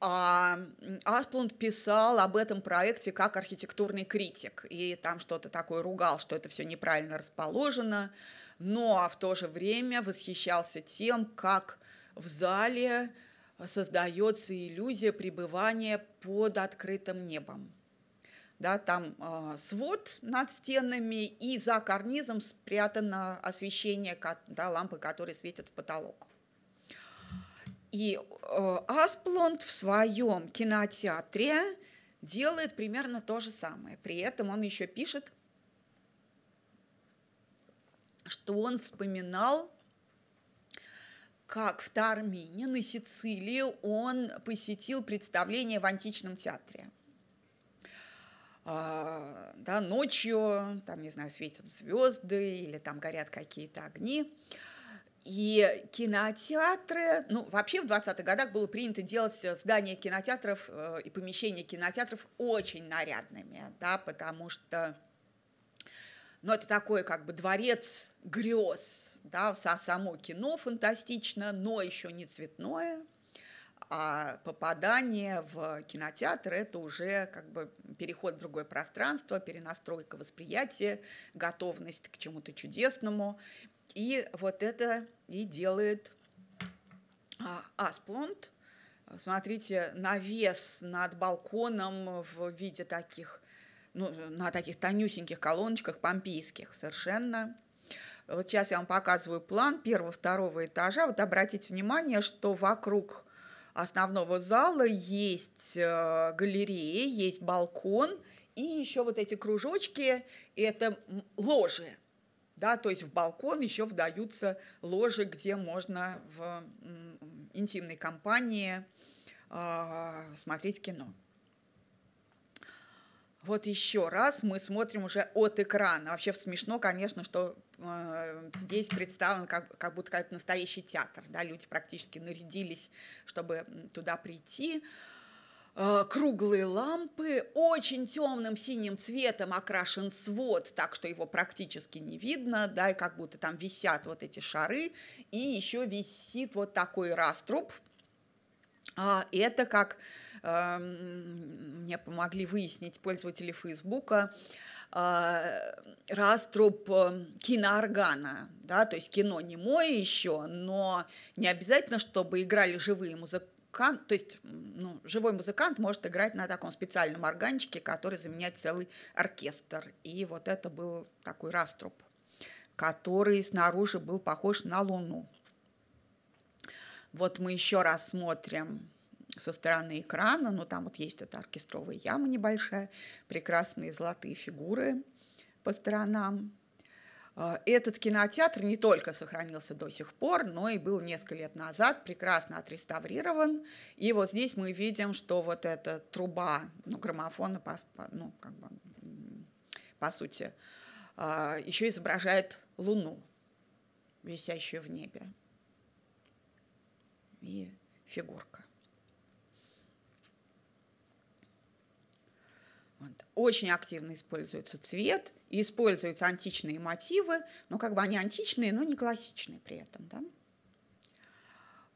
А Асплунд писал об этом проекте как архитектурный критик, и там что-то такое ругал, что это все неправильно расположено, но а в то же время восхищался тем, как в зале а, создается иллюзия пребывания под открытым небом. Да, там э, свод над стенами, и за карнизом спрятано освещение да, лампы, которые светят в потолок. И э, Асплонд в своем кинотеатре делает примерно то же самое. При этом он еще пишет что он вспоминал как в Тармине на Сицилии он посетил представление в античном театре. А, да, ночью, там, не знаю, светят звезды или там горят какие-то огни. И кинотеатры, ну, вообще в 20-х годах было принято делать здания кинотеатров э, и помещения кинотеатров очень нарядными, да, потому что но это такой как бы дворец грез, да, само кино фантастично, но еще не цветное, а попадание в кинотеатр – это уже как бы переход в другое пространство, перенастройка восприятия, готовность к чему-то чудесному. И вот это и делает а, Асплонт. Смотрите, навес над балконом в виде таких – ну, на таких тонюсеньких колоночках помпейских совершенно. Вот сейчас я вам показываю план первого-второго этажа. Вот обратите внимание, что вокруг основного зала есть э, галереи, есть балкон и еще вот эти кружочки – это ложи. Да, то есть в балкон еще вдаются ложи, где можно в интимной компании а, смотреть кино. Вот еще раз мы смотрим уже от экрана. Вообще смешно, конечно, что э, здесь представлен как, как будто как настоящий театр. Да? Люди практически нарядились, чтобы туда прийти. Э, круглые лампы, очень темным синим цветом окрашен свод, так что его практически не видно, да, и как будто там висят вот эти шары, и еще висит вот такой раструб. Э, это как мне помогли выяснить пользователи Фейсбука, а, раструб эм, кинооргана, да, то есть кино не мое еще, но не обязательно, чтобы играли живые музыканты, то есть ну, живой музыкант может играть на таком специальном органчике, который заменяет целый оркестр. И вот это был такой раструб, который снаружи был похож на Луну. Вот мы еще раз смотрим со стороны экрана, но там вот есть эта оркестровая яма небольшая, прекрасные золотые фигуры по сторонам. А, этот кинотеатр не только сохранился до сих пор, но и был несколько лет назад прекрасно отреставрирован. И вот здесь мы видим, что вот эта труба ну, граммофона, по, по, ну, как бы, по сути, а, еще изображает Луну, висящую в небе. И фигурка. Очень активно используется цвет, и используются античные мотивы, но как бы они античные, но не классичные при этом. Да?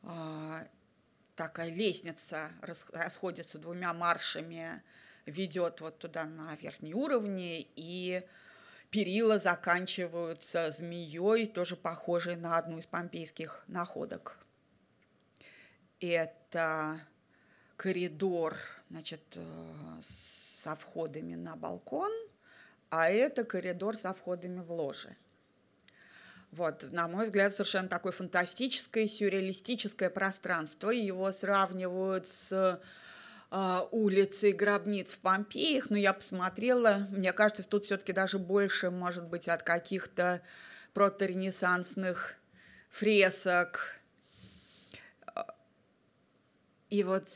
А, такая лестница расходится двумя маршами, ведет вот туда на верхний уровне, и перила заканчиваются змеей, тоже похожей на одну из помпейских находок. Это коридор, значит, э, с со входами на балкон, а это коридор со входами в ложе. Вот, на мой взгляд, совершенно такое фантастическое, сюрреалистическое пространство. Его сравнивают с э, улицей гробниц в Помпеях, но я посмотрела, мне кажется, тут все-таки даже больше, может быть, от каких-то проторенессансных фресок. И вот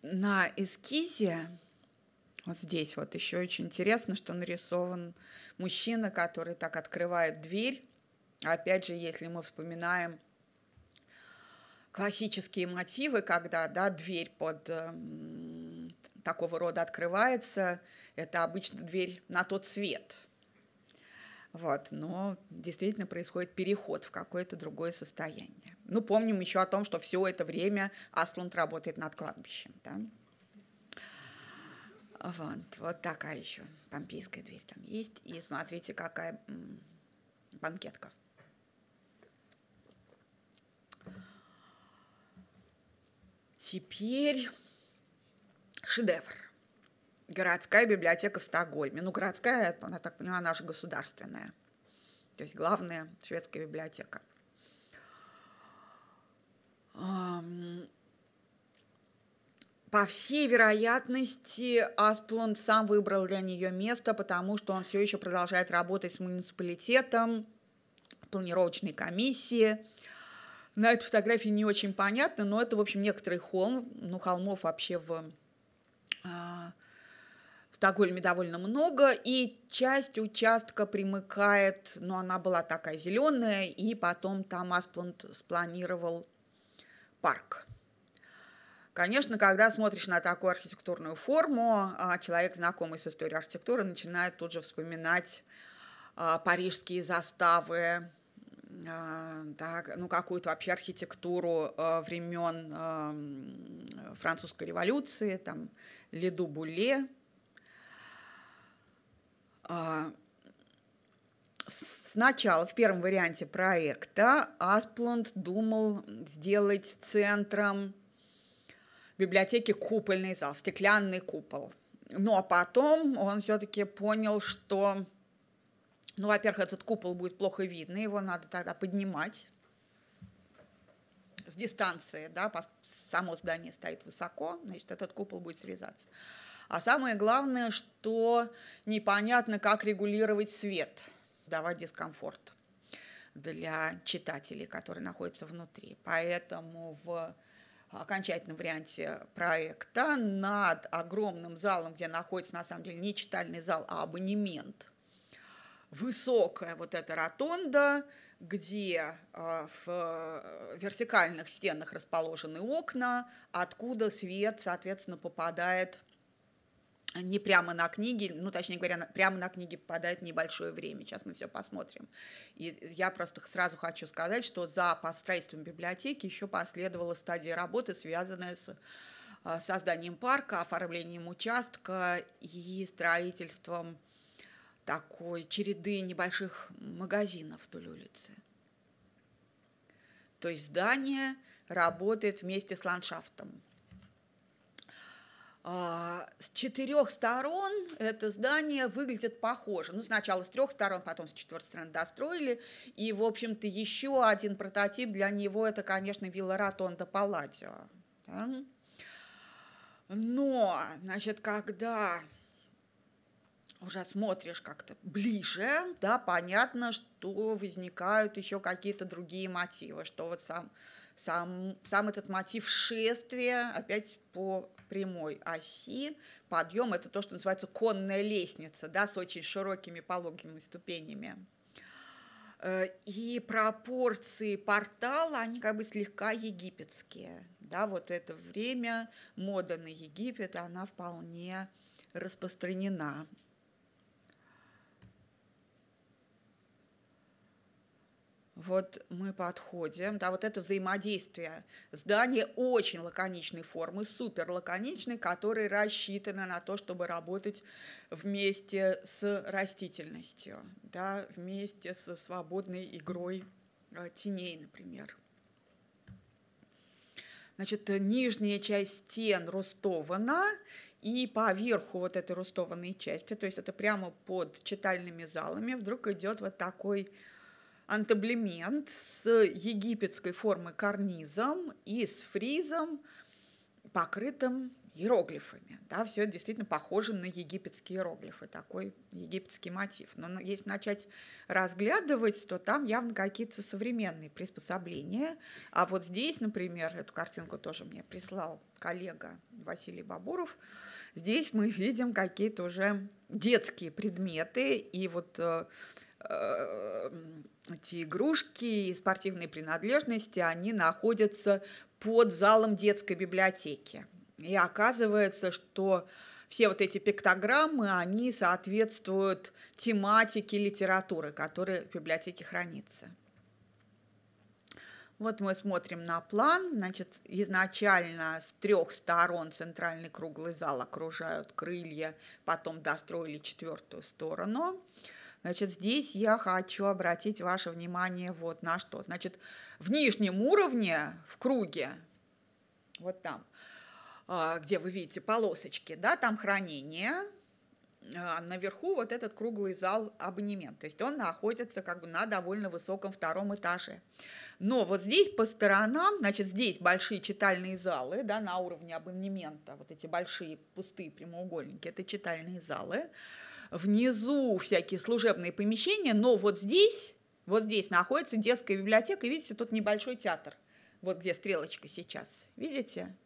на эскизе вот здесь вот еще очень интересно, что нарисован мужчина, который так открывает дверь. Опять же, если мы вспоминаем классические мотивы, когда да, дверь под э, такого рода открывается, это обычно дверь на тот свет. Вот, но действительно происходит переход в какое-то другое состояние. Ну, помним еще о том, что все это время Аспланд работает над кладбищем. Да? Вот, вот такая еще помпейская дверь там есть. И смотрите, какая банкетка. Теперь шедевр. Городская библиотека в Стокгольме. Ну, городская, она так поняла, наша государственная. То есть главная шведская библиотека – По всей вероятности, Асплунд сам выбрал для нее место, потому что он все еще продолжает работать с муниципалитетом, планировочной комиссии. На этой фотографии не очень понятно, но это, в общем, некоторый холм. Ну, холмов вообще в, э, в Стокгольме довольно много. И часть участка примыкает, но ну, она была такая зеленая, и потом там Асплунд спланировал парк. Конечно, когда смотришь на такую архитектурную форму, а, человек, знакомый с историей архитектуры, начинает тут же вспоминать а, парижские заставы, а, так, ну какую-то вообще архитектуру времен французской революции, там Леду Буле. Сначала в первом варианте проекта Аспланд думал сделать центром библиотеки купольный зал, стеклянный купол. Но ну, а потом он все-таки понял, что, ну, во-первых, этот купол будет плохо видно, его надо тогда поднимать с дистанции, да, само здание стоит высоко, значит, этот купол будет срезаться. А самое главное, что непонятно, как регулировать свет, давать дискомфорт для читателей, которые находятся внутри. Поэтому в окончательном варианте проекта над огромным залом, где находится на самом деле не читальный зал, а абонемент. Высокая вот эта ротонда, где э, в вертикальных стенах расположены окна, откуда свет, соответственно, попадает не прямо на книге, ну, точнее говоря, на, прямо на книге попадает небольшое время. Сейчас мы все посмотрим. И я просто сразу хочу сказать, что за построительством библиотеки еще последовала стадия работы, связанная с а, созданием парка, оформлением участка и строительством такой череды небольших магазинов вдоль улицы. То есть здание работает вместе с ландшафтом. А, с четырех сторон это здание выглядит похоже. Ну, сначала с трех сторон, потом с четвертой стороны достроили. И, в общем-то, еще один прототип для него это, конечно, вилла Ротонда Палладио. Да? Но, значит, когда уже смотришь как-то ближе, да, понятно, что возникают еще какие-то другие мотивы, что вот сам сам, сам этот мотив шествия опять по прямой оси. Подъем – это то, что называется конная лестница, да, с очень широкими пологими ступенями. Э, и пропорции портала, они как бы слегка египетские. Да, вот это время, мода на Египет, она вполне распространена Вот мы подходим, да, вот это взаимодействие. Здание очень лаконичной формы, супер лаконичной, которая рассчитана на то, чтобы работать вместе с растительностью, да, вместе со свободной игрой э, теней, например. Значит, нижняя часть стен рустована, и поверху вот этой рустованной части, то есть это прямо под читальными залами, вдруг идет вот такой антаблемент с египетской формы карнизом и с фризом, покрытым иероглифами. Да, все это действительно похоже на египетские иероглифы, такой египетский мотив. Но если начать разглядывать, то там явно какие-то современные приспособления. А вот здесь, например, эту картинку тоже мне прислал коллега Василий Бабуров, здесь мы видим какие-то уже детские предметы и вот э, э, эти игрушки и спортивные принадлежности, они находятся под залом детской библиотеки. И оказывается, что все вот эти пиктограммы, они соответствуют тематике литературы, которая в библиотеке хранится. Вот мы смотрим на план. Значит, изначально с трех сторон центральный круглый зал окружают крылья, потом достроили четвертую сторону. Значит, здесь я хочу обратить ваше внимание вот на что. Значит, в нижнем уровне, в круге, вот там, а, где вы видите полосочки, да, там хранение, а, наверху вот этот круглый зал абонемент. То есть он находится как бы на довольно высоком втором этаже. Но вот здесь по сторонам, значит, здесь большие читальные залы, да, на уровне абонемента, вот эти большие пустые прямоугольники, это читальные залы внизу всякие служебные помещения, но вот здесь, вот здесь находится детская библиотека, и видите, тут небольшой театр, вот где стрелочка сейчас, видите?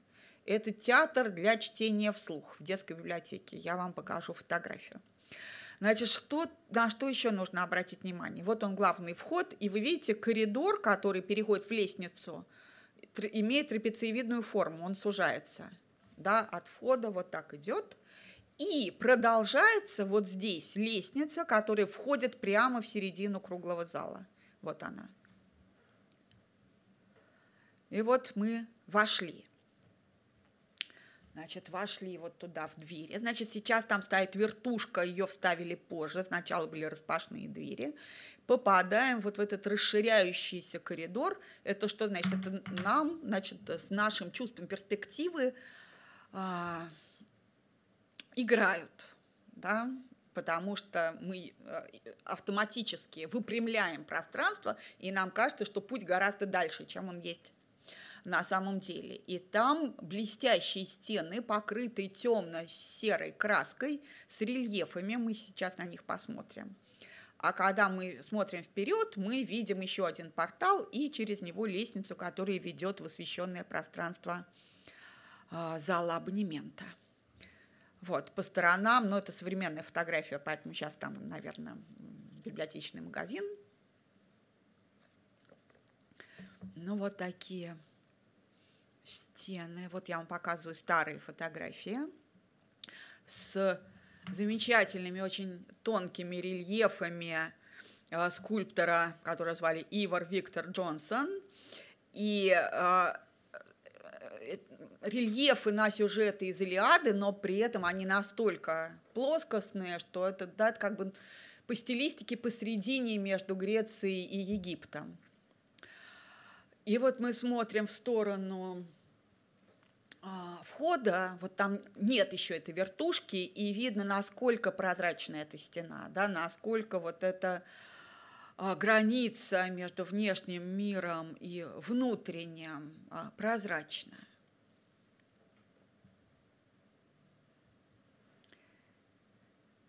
Это театр для чтения вслух в детской библиотеке. Я вам покажу фотографию. Значит, что, на что еще нужно обратить внимание? Вот он главный вход, и вы видите коридор, который переходит в лестницу, имеет трапециевидную форму, он сужается. Да, от входа вот так идет. И продолжается вот здесь лестница, которая входит прямо в середину круглого зала. Вот она. И вот мы вошли. Значит, вошли вот туда в двери. Значит, сейчас там стоит вертушка, ее вставили позже. Сначала были распашные двери. Попадаем вот в этот расширяющийся коридор. Это что значит? Это нам, значит, с нашим чувством перспективы а, играют, да, потому что мы э, автоматически выпрямляем пространство, и нам кажется, что путь гораздо дальше, чем он есть на самом деле. И там блестящие стены, покрытые темно-серой краской с рельефами. Мы сейчас на них посмотрим. А когда мы смотрим вперед, мы видим еще один портал и через него лестницу, которая ведет в освещенное пространство а, зала абонемента. Вот, по сторонам, но это современная фотография, поэтому сейчас там, наверное, библиотечный магазин. Ну, вот такие стены. Вот я вам показываю старые фотографии с замечательными, очень тонкими рельефами э, скульптора, которого звали Ивар Виктор Джонсон. И э, рельефы на сюжеты из Илиады, но при этом они настолько плоскостные, что это, да, как бы по стилистике посредине между Грецией и Египтом. И вот мы смотрим в сторону а, входа, вот там нет еще этой вертушки, и видно, насколько прозрачна эта стена, да, насколько вот эта а, граница между внешним миром и внутренним а, прозрачна.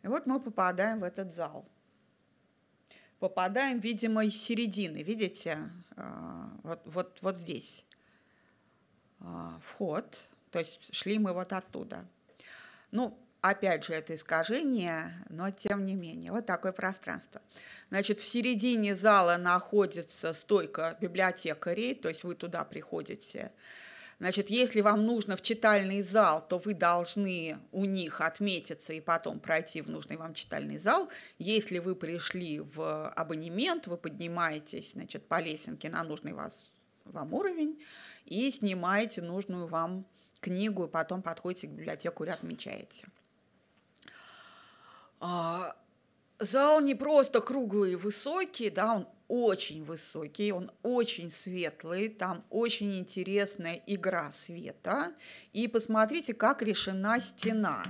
И вот мы попадаем в этот зал. Попадаем, видимо, из середины, видите, а, вот, вот, вот здесь а, вход, то есть шли мы вот оттуда. Ну, опять же, это искажение, но тем не менее, вот такое пространство. Значит, в середине зала находится стойка библиотекарей, то есть вы туда приходите, Значит, если вам нужно в читальный зал, то вы должны у них отметиться и потом пройти в нужный вам читальный зал. Если вы пришли в абонемент, вы поднимаетесь значит, по лесенке на нужный вас, вам уровень и снимаете нужную вам книгу, и потом подходите к библиотеку и отмечаете. А, зал не просто круглый и высокий, да, он очень высокий, он очень светлый, там очень интересная игра света. И посмотрите, как решена стена.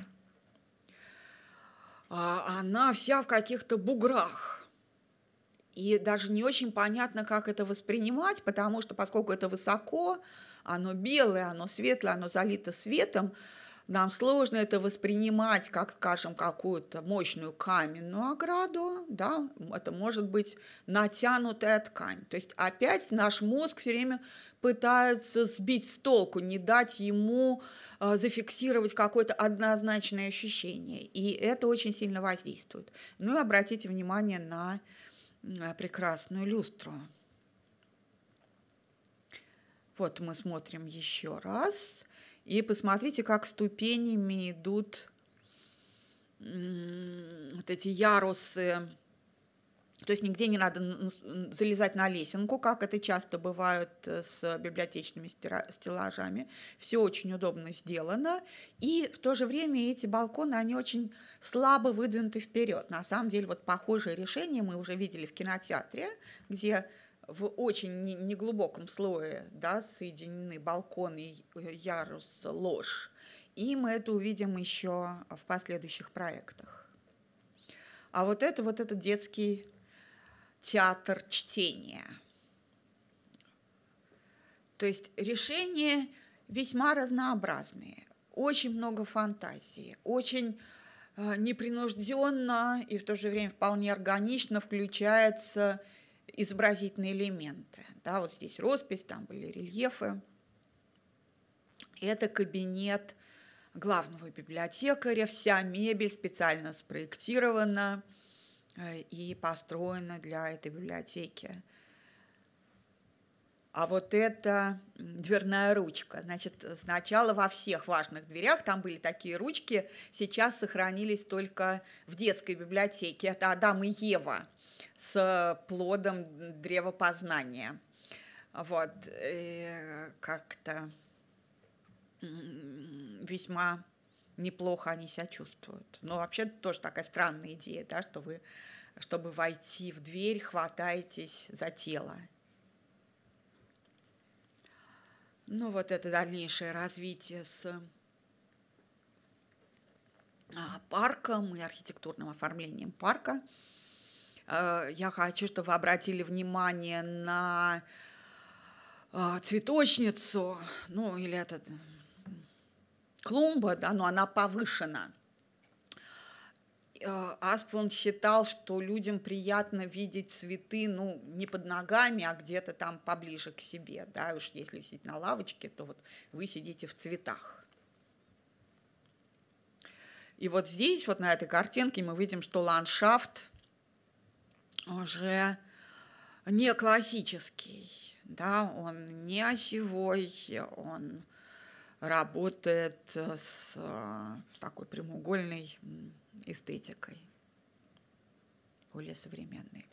А, она вся в каких-то буграх. И даже не очень понятно, как это воспринимать, потому что поскольку это высоко, оно белое, оно светлое, оно залито светом, нам сложно это воспринимать как, скажем, какую-то мощную каменную ограду, да, это может быть натянутая ткань. То есть опять наш мозг все время пытается сбить с толку, не дать ему а, зафиксировать какое-то однозначное ощущение. И это очень сильно воздействует. Ну и обратите внимание на прекрасную люстру. Вот мы смотрим еще раз. И посмотрите, как ступенями идут вот эти ярусы. То есть нигде не надо залезать на лесенку, как это часто бывает э, с библиотечными стеллажами. Все очень удобно сделано. И в то же время эти балконы, они очень слабо выдвинуты вперед. На самом деле, вот похожее решение мы уже видели в кинотеатре, где в очень неглубоком слое да, соединены балкон и э, ярус, ложь. И мы это увидим еще в последующих проектах. А вот это вот этот детский театр чтения. То есть решения весьма разнообразные, очень много фантазии, очень э, непринужденно и в то же время вполне органично включается изобразительные элементы. Да, вот здесь роспись, там были рельефы. Это кабинет главного библиотекаря. Вся мебель специально спроектирована э, и построена для этой библиотеки. А вот это дверная ручка. Значит, сначала во всех важных дверях там были такие ручки, сейчас сохранились только в детской библиотеке. Это Адам и Ева с плодом древопознания, Вот, э, как-то весьма неплохо они себя чувствуют. Но вообще тоже такая странная идея, да, что вы, чтобы войти в дверь, хватаетесь за тело. Ну вот это дальнейшее развитие с а, парком и архитектурным оформлением парка – Э, я хочу, чтобы вы обратили внимание на э, цветочницу, ну или этот клумба, да, но она повышена. Э, Аспон считал, что людям приятно видеть цветы, ну, не под ногами, а где-то там поближе к себе, да, уж если сидеть на лавочке, то вот вы сидите в цветах. И вот здесь, вот на этой картинке мы видим, что ландшафт уже не классический, да, он не осевой, он работает с э, такой прямоугольной эстетикой, более современной.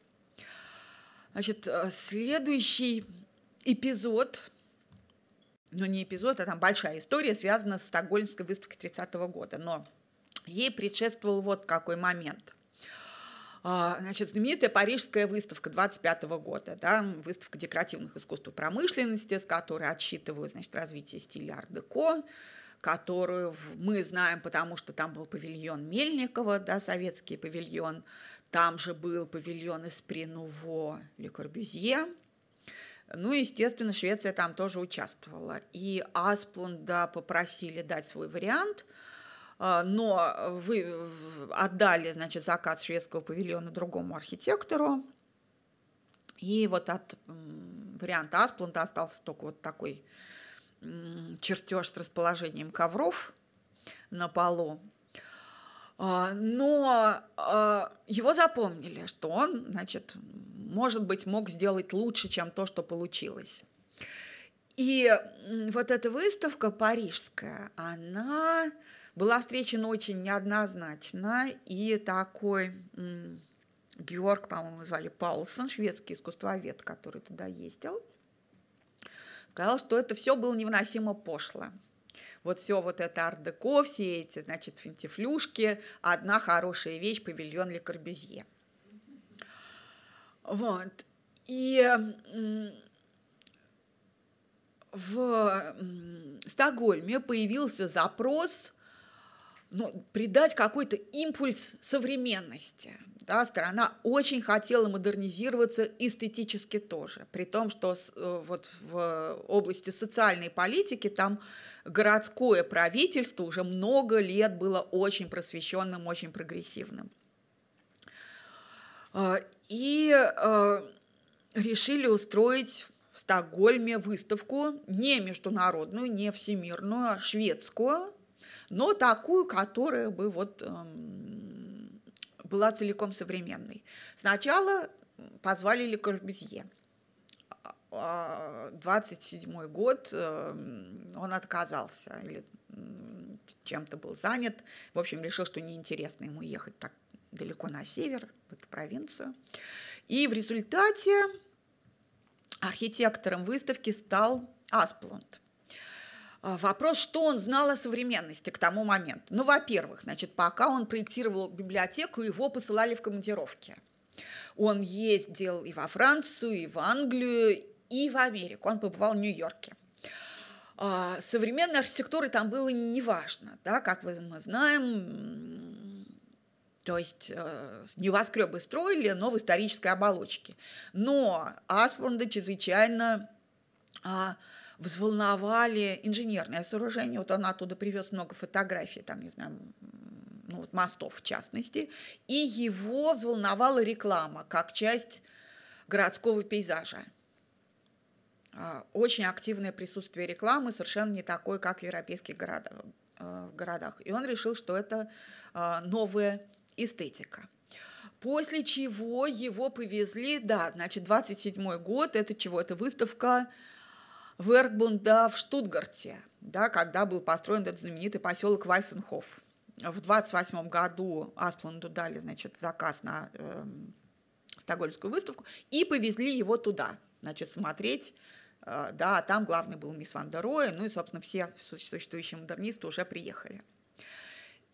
Значит, э, следующий эпизод, ну не эпизод, а там большая история, связана с Стокгольмской выставкой 30 -го года, но ей предшествовал вот какой момент – а, значит, знаменитая парижская выставка 25 года, да, выставка декоративных искусств и промышленности, с которой отсчитывают значит, развитие стиля ар-деко, которую мы знаем, потому что там был павильон Мельникова, да, советский павильон, там же был павильон из Принуво Ле Корбюзье, ну, естественно, Швеция там тоже участвовала. И Асплунда попросили дать свой вариант – а, но вы отдали, значит, заказ шведского павильона другому архитектору, и вот от варианта Аспланта остался только вот такой чертеж с расположением ковров на полу. А, но а, его запомнили, что он, значит, может быть, мог сделать лучше, чем то, что получилось. И вот эта выставка парижская, она была встречена очень неоднозначно, и такой Георг, по-моему, звали Паулсон, шведский искусствовед, который туда ездил, сказал, что это все было невыносимо пошло. Вот все вот это ардеко, все эти, значит, финтифлюшки, одна хорошая вещь, павильон Ле Корбюзье. Вот. И в Стокгольме появился запрос ну, придать какой-то импульс современности. Да, страна очень хотела модернизироваться эстетически тоже, при том, что э, вот в области социальной политики там городское правительство уже много лет было очень просвещенным, очень прогрессивным. А, и э, решили устроить в Стокгольме выставку не международную, не всемирную, а шведскую – но такую, которая бы вот эм, была целиком современной. Сначала позвали Ле Корбюзье. 27 год эм, он отказался или чем-то был занят. В общем, решил, что неинтересно ему ехать так далеко на север, в эту провинцию. И в результате архитектором выставки стал Асплунд – а, вопрос, что он знал о современности к тому моменту. Ну, во-первых, значит, пока он проектировал библиотеку, его посылали в командировки. Он ездил и во Францию, и в Англию, и в Америку. Он побывал в Нью-Йорке. А, современной архитектуры там было неважно, да, как мы знаем, то есть э, невоскребы строили, но в исторической оболочке. Но Асфорда чрезвычайно взволновали инженерное сооружение. Вот он оттуда привез много фотографий, там, не знаю, ну, вот мостов в частности, и его взволновала реклама как часть городского пейзажа. А, очень активное присутствие рекламы, совершенно не такое, как в европейских городах. А, городах. И он решил, что это а, новая эстетика. После чего его повезли, да, значит, 27 год, это чего? Это выставка в Эркбунда в Штутгарте, да, когда был построен этот знаменитый поселок Вайсенхоф. В 28 году Аспланду дали значит, заказ на э, Стокгольмскую выставку и повезли его туда, значит, смотреть э, да, а там главный был мисс Ван Роя, ну и, собственно, все существующие модернисты уже приехали.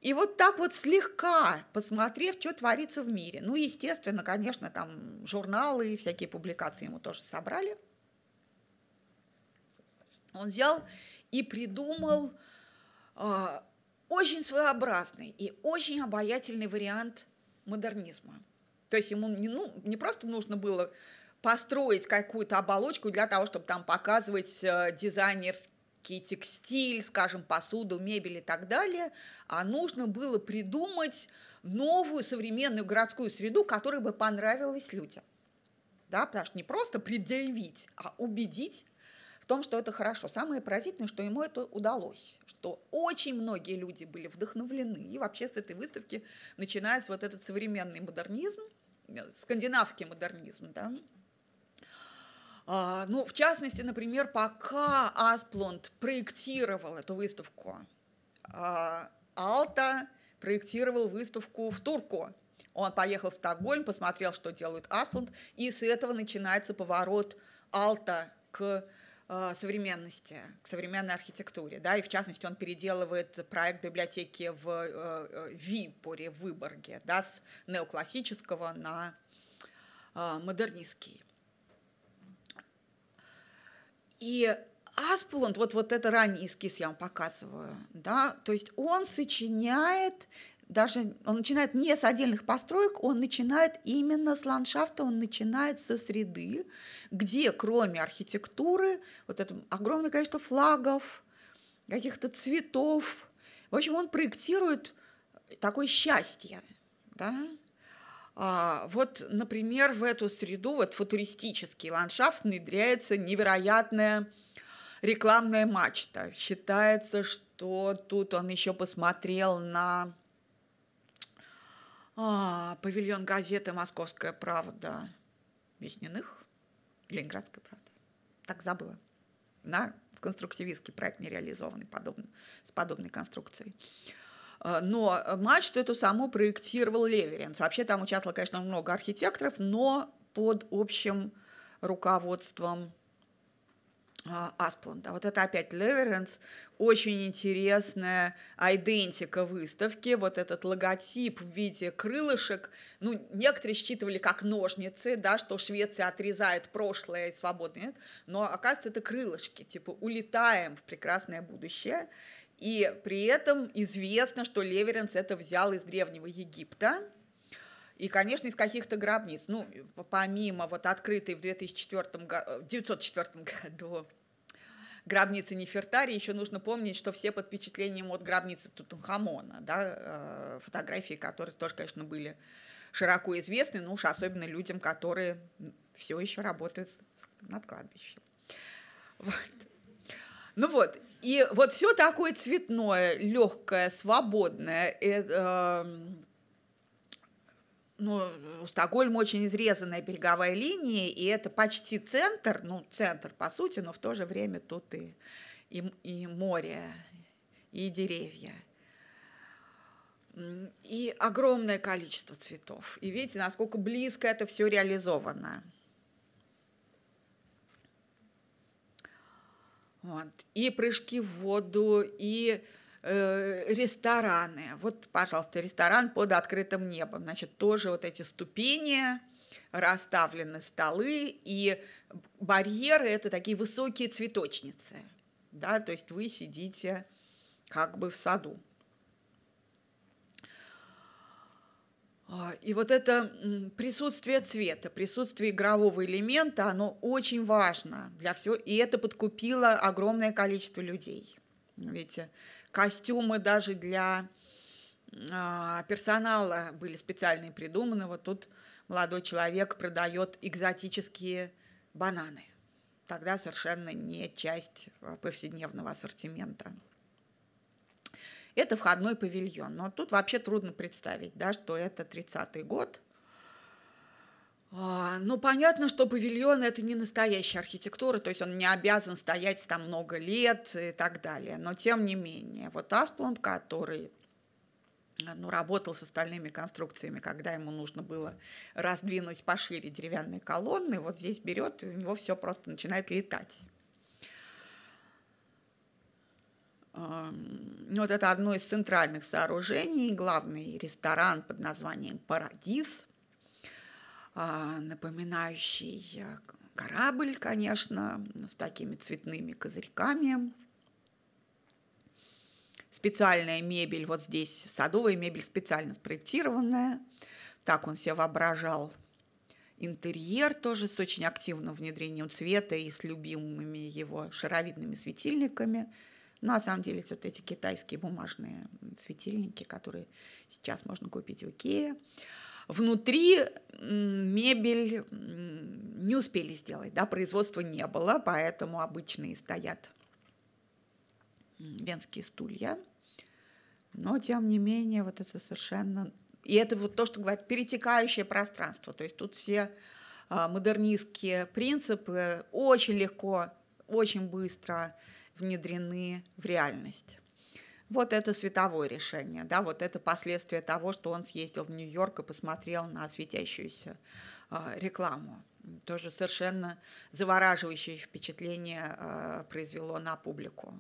И вот так вот слегка посмотрев, что творится в мире. Ну, естественно, конечно, там журналы и всякие публикации ему тоже собрали – он взял и придумал э, очень своеобразный и очень обаятельный вариант модернизма. То есть ему не, ну, не просто нужно было построить какую-то оболочку для того, чтобы там показывать э, дизайнерский текстиль, скажем, посуду, мебель и так далее, а нужно было придумать новую современную городскую среду, которая бы понравилась людям. Да, потому что не просто предъявить, а убедить том, что это хорошо. Самое поразительное, что ему это удалось, что очень многие люди были вдохновлены. И вообще с этой выставки начинается вот этот современный модернизм, э, скандинавский модернизм, да, а, ну, в частности, например, пока Асплонд проектировал эту выставку, а, Алта проектировал выставку в Турку. Он поехал в Стокгольм, посмотрел, что делает Асплонд, и с этого начинается поворот Алта к Э, современности, к современной архитектуре, да, и в частности он переделывает проект библиотеки в э, э, Випоре, в Выборге, да, с неоклассического на модернистский. И Аспуланд, вот, вот это ранний эскиз я вам показываю, да, то есть он сочиняет даже он начинает не с отдельных построек, он начинает именно с ландшафта, он начинает со среды, где кроме архитектуры, вот это огромное количество флагов, каких-то цветов. В общем, он проектирует такое счастье. Да? А, вот, например, в эту среду, вот футуристический ландшафт, внедряется невероятная рекламная мачта. Считается, что тут он еще посмотрел на а, павильон газеты «Московская правда» Весниных, «Ленинградская правда». Так забыла. На конструктивистский проект нереализованный, подобно, с подобной конструкцией. А, но мачту эту саму проектировал Леверенс. Вообще там участвовало, конечно, много архитекторов, но под общим руководством а, Аспланда. Вот это опять Леверенс. Очень интересная идентика выставки. Вот этот логотип в виде крылышек. Ну, некоторые считывали как ножницы, да, что Швеция отрезает прошлое и свободное. Но, оказывается, это крылышки. Типа улетаем в прекрасное будущее. И при этом известно, что Леверенс это взял из Древнего Египта и, конечно, из каких-то гробниц. Ну, помимо вот открытой в 2004, 1904 э, *laughs* году гробницы Нефертари, еще нужно помнить, что все под впечатлением от гробницы Тутанхамона, да, э, фотографии, которые тоже, конечно, были широко известны, ну уж особенно людям, которые все еще работают над кладбищем. Вот. Ну вот, и вот все такое цветное, легкое, свободное, э, э, ну, э, Стокгольм очень изрезанная береговая линия, и это почти центр, ну, центр по сути, но в то же время тут и, и, и море, и деревья. И огромное количество цветов. И видите, насколько близко это все реализовано. Вот. И прыжки в воду, и Э, рестораны. Вот, пожалуйста, ресторан под открытым небом. Значит, тоже вот эти ступени, расставлены столы, и барьеры – это такие высокие цветочницы. Да, то есть вы сидите как бы в саду. А, и вот это присутствие цвета, присутствие игрового элемента, оно очень важно для всего. И это подкупило огромное количество людей. Видите, костюмы даже для а, персонала были специальные придуманы. Вот тут молодой человек продает экзотические бананы. Тогда совершенно не часть а, повседневного ассортимента. Это входной павильон. Но тут вообще трудно представить, да, что это 30-й год – а, ну, понятно, что павильон это не настоящая архитектура, то есть он не обязан стоять там много лет и так далее. Но тем не менее, вот Аспланд, который а, ну, работал с остальными конструкциями, когда ему нужно было раздвинуть пошире деревянные колонны, вот здесь берет, и у него все просто начинает летать. Вот это одно из центральных сооружений, главный ресторан под названием «Парадис», а, напоминающий э, корабль, конечно, ну, с такими цветными козырьками. Специальная мебель, вот здесь садовая мебель специально спроектированная. Так он себе воображал интерьер тоже с очень активным внедрением цвета и с любимыми его шаровидными светильниками. Ну, а на самом деле это вот эти китайские бумажные светильники, которые сейчас можно купить в Икее. Внутри мебель не успели сделать, да, производства не было, поэтому обычные стоят венские стулья. Но, тем не менее, вот это совершенно... И это вот то, что говорят, перетекающее пространство. То есть тут все а, модернистские принципы очень легко, очень быстро внедрены в реальность. Вот это световое решение, да, вот это последствия того, что он съездил в Нью-Йорк и посмотрел на светящуюся а, рекламу. Тоже совершенно завораживающее впечатление а, произвело на публику.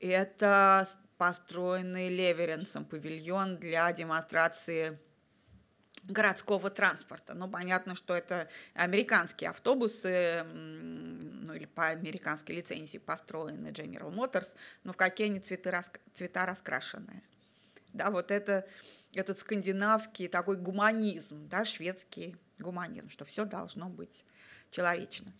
И это построенный Леверенсом павильон для демонстрации городского транспорта. Ну, понятно, что это американские автобусы, ну, или по американской лицензии построены General Motors, но в какие они цветы, рас цвета раскрашенные, Да, вот это, этот скандинавский такой гуманизм, да, шведский гуманизм, что все должно быть человечно.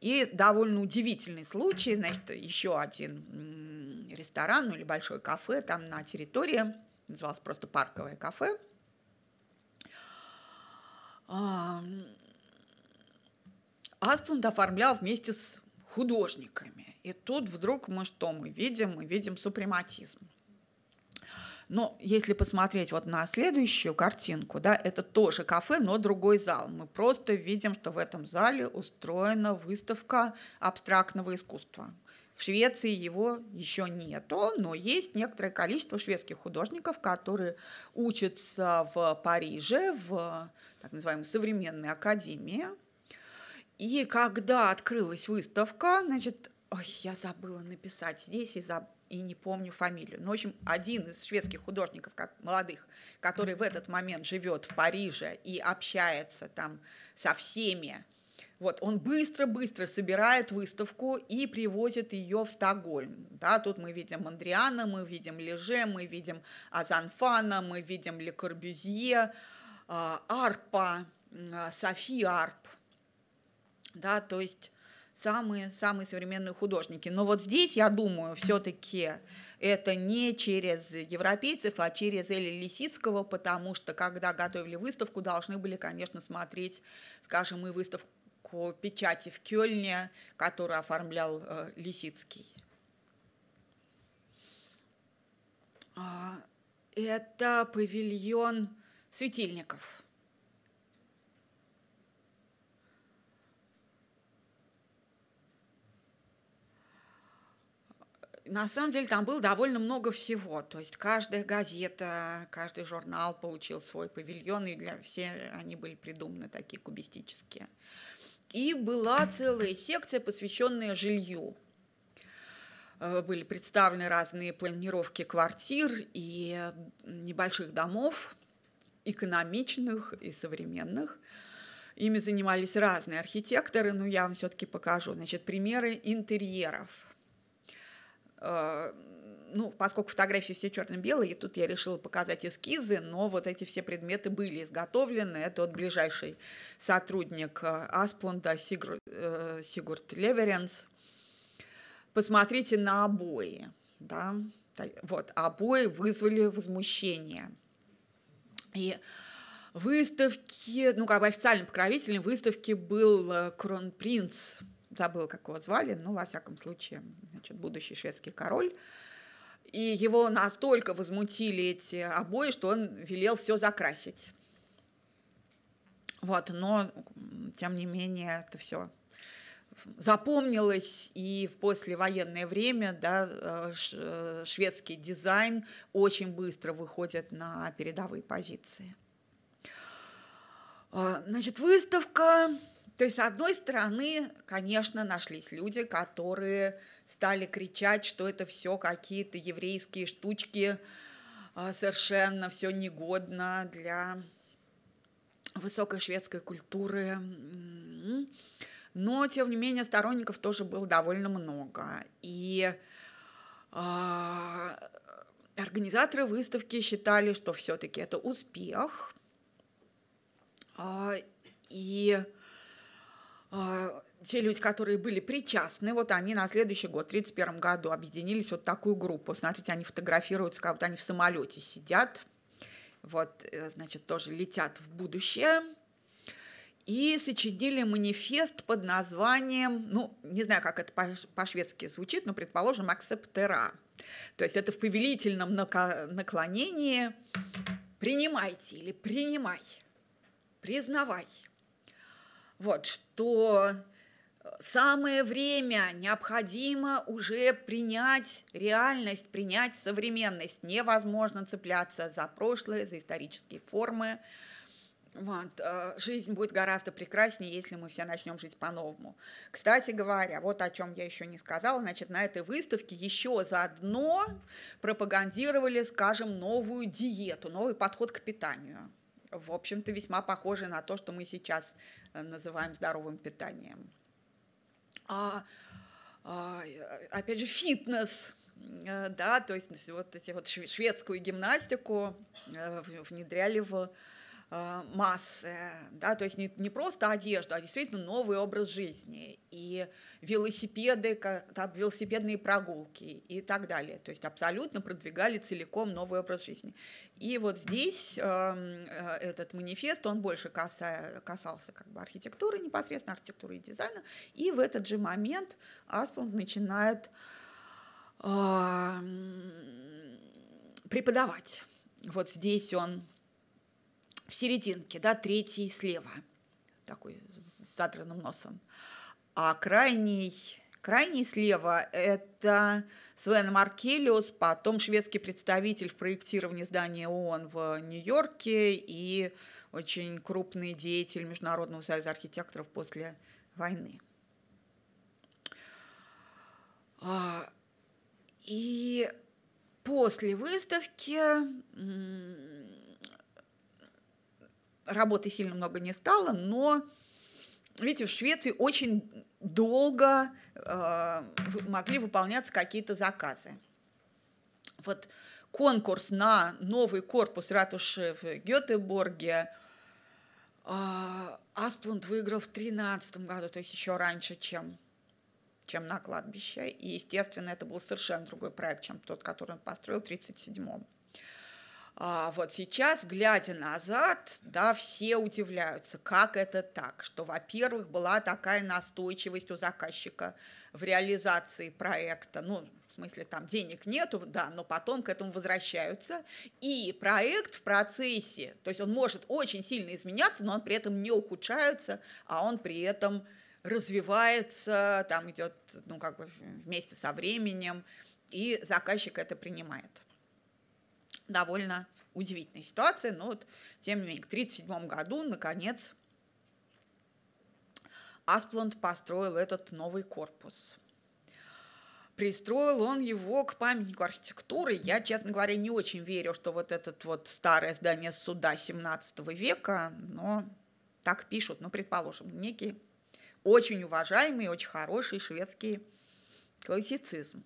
И довольно удивительный случай, значит, еще один ресторан, ну или большое кафе там на территории, называлось просто парковое кафе – Аспланд оформлял вместе с художниками. И тут вдруг мы что мы видим? Мы видим супрематизм. Но если посмотреть вот на следующую картинку, да, это тоже кафе, но другой зал. Мы просто видим, что в этом зале устроена выставка абстрактного искусства. В Швеции его еще нету, но есть некоторое количество шведских художников, которые учатся в Париже, в так называемой современной академии. И когда открылась выставка, значит, ой, я забыла написать здесь и, заб... и не помню фамилию. но ну, в общем, один из шведских художников как, молодых, который в этот момент живет в Париже и общается там со всеми вот, он быстро-быстро собирает выставку и привозит ее в Стокгольм. Да, тут мы видим Андриана, мы видим Леже, мы видим Азанфана, мы видим Ле Корбюзье, а, Арпа, а, Софи Арп. Да, то есть самые-самые современные художники. Но вот здесь, я думаю, все-таки это не через европейцев, а через Эли Лисицкого, потому что когда готовили выставку, должны были, конечно, смотреть, скажем, и выставку к печати в Кёльне, которую оформлял э, Лисицкий. А, это павильон светильников. на самом деле там было довольно много всего. То есть каждая газета, каждый журнал получил свой павильон, и для все они были придуманы такие кубистические. И была целая секция, посвященная жилью. Э, были представлены разные планировки квартир и небольших домов, экономичных и современных. Ими занимались разные архитекторы, но я вам все-таки покажу. Значит, примеры интерьеров э, ну, поскольку фотографии все черно-белые, тут я решила показать эскизы, но вот эти все предметы были изготовлены. Это вот ближайший сотрудник э, Асплунда Сигур, э, Сигурд Леверенс. Посмотрите на обои, да, вот, обои вызвали возмущение. И выставки, ну, как бы официальным покровителем выставки был э, Кронпринц, забыл как его звали, но, во всяком случае, значит, будущий шведский король – и его настолько возмутили эти обои, что он велел все закрасить. Вот, но тем не менее это все запомнилось и в послевоенное время да, э, э, шведский дизайн очень быстро выходит на передовые позиции. А, значит, выставка то есть, с одной стороны, конечно, нашлись люди, которые стали кричать, что это все какие-то еврейские штучки, а, совершенно все негодно для высокой шведской культуры. Но, тем не менее, сторонников тоже было довольно много. И э, организаторы выставки считали, что все-таки это успех. Э, и а, те люди, которые были причастны, вот они на следующий год, в 1931 году, объединились вот такую группу. Смотрите, они фотографируются, как будто они в самолете сидят. Вот, э, значит, тоже летят в будущее. И сочинили манифест под названием, ну, не знаю, как это по-шведски звучит, но, предположим, «Акцептера». То есть это в повелительном наклонении «принимайте» или «принимай», «признавай» вот, что э, самое время необходимо уже принять реальность, принять современность. Невозможно цепляться за прошлое, за исторические формы. Вот. Э, жизнь будет гораздо прекраснее, если мы все начнем жить по-новому. Кстати говоря, вот о чем я еще не сказала, значит, на этой выставке еще заодно пропагандировали, скажем, новую диету, новый подход к питанию в общем-то, весьма похожи на то, что мы сейчас э, называем здоровым питанием. А, а опять же, фитнес э, да, то есть вот эти вот шведскую гимнастику э, внедряли в Э, массы, да, то есть не, не просто одежда, а действительно новый образ жизни, и велосипеды, как там, велосипедные прогулки и так далее, то есть абсолютно продвигали целиком новый образ жизни. И вот здесь э, э этот манифест, он больше каса, касался как бы архитектуры, непосредственно архитектуры и дизайна, и в этот же момент Асланд начинает э, преподавать. Вот здесь он в серединке, да, третий слева, такой с задранным носом. А крайний, крайний слева – это Свен Маркелиус, потом шведский представитель в проектировании здания ООН в Нью-Йорке и очень крупный деятель Международного союза архитекторов после войны. А, и после выставки работы сильно много не стало, но видите, в Швеции очень долго э, могли выполняться какие-то заказы. Вот конкурс на новый корпус ратуши в Гетеборге э, Асплунд выиграл в 2013 году, то есть еще раньше, чем, чем на кладбище. И, естественно, это был совершенно другой проект, чем тот, который он построил в 1937 году. А вот сейчас, глядя назад, да, все удивляются, как это так, что, во-первых, была такая настойчивость у заказчика в реализации проекта, ну, в смысле, там денег нету, да, но потом к этому возвращаются. И проект в процессе, то есть он может очень сильно изменяться, но он при этом не ухудшается, а он при этом развивается, там идет, ну, как бы вместе со временем, и заказчик это принимает довольно удивительная ситуация, но вот, тем не менее, к 1937 году, наконец, Аспланд построил этот новый корпус. Пристроил он его к памятнику архитектуры. Я, честно говоря, не очень верю, что вот это вот старое здание суда 17 века, но так пишут, ну, предположим, некий очень уважаемый, очень хороший шведский классицизм.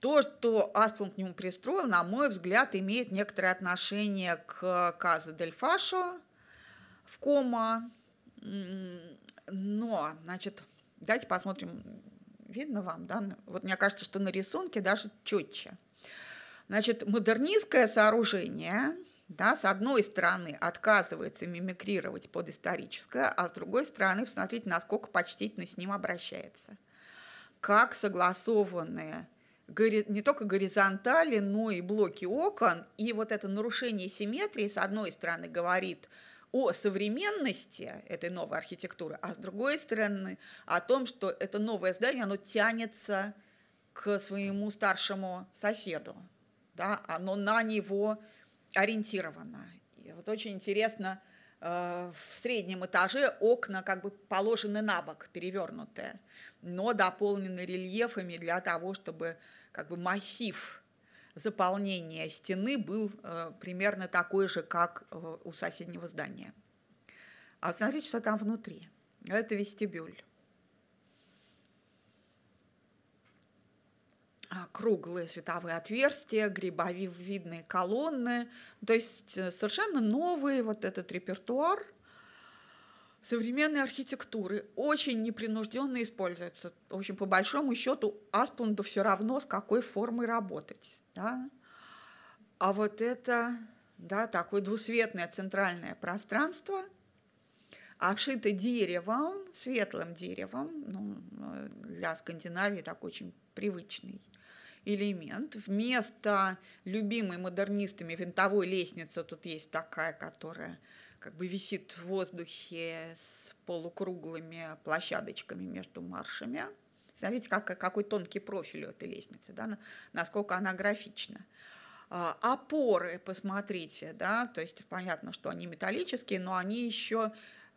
То, что Асплун к нему пристроил, на мой взгляд, имеет некоторое отношение к э, Каза Дель Фашо в Кома. Но, значит, давайте посмотрим, видно вам, да? Вот мне кажется, что на рисунке даже четче. Значит, модернистское сооружение, да, с одной стороны, отказывается мимикрировать под историческое, а с другой стороны, посмотрите, насколько почтительно с ним обращается. Как согласованное не только горизонтали, но и блоки окон. И вот это нарушение симметрии, с одной стороны, говорит о современности этой новой архитектуры, а с другой стороны о том, что это новое здание, оно тянется к своему старшему соседу, да, оно на него ориентировано. И вот очень интересно Э, в среднем этаже окна как бы положены на бок, перевернутые, но дополнены рельефами для того, чтобы как бы массив заполнения стены был э, примерно такой же, как э, у соседнего здания. А смотрите, что там внутри. Это вестибюль. А, круглые световые отверстия, грибовидные колонны. То есть э, совершенно новый вот этот репертуар современной архитектуры очень непринужденно используется. В общем, по большому счету Аспланду все равно, с какой формой работать. Да? А вот это да, такое двусветное центральное пространство, обшито деревом, светлым деревом, ну, э, для Скандинавии так очень привычный элемент. Вместо любимой модернистами винтовой лестницы тут есть такая, которая как бы висит в воздухе с полукруглыми площадочками между маршами. Смотрите, как, какой тонкий профиль у этой лестницы, да, насколько она графична а, опоры, посмотрите, да, то есть понятно, что они металлические, но они еще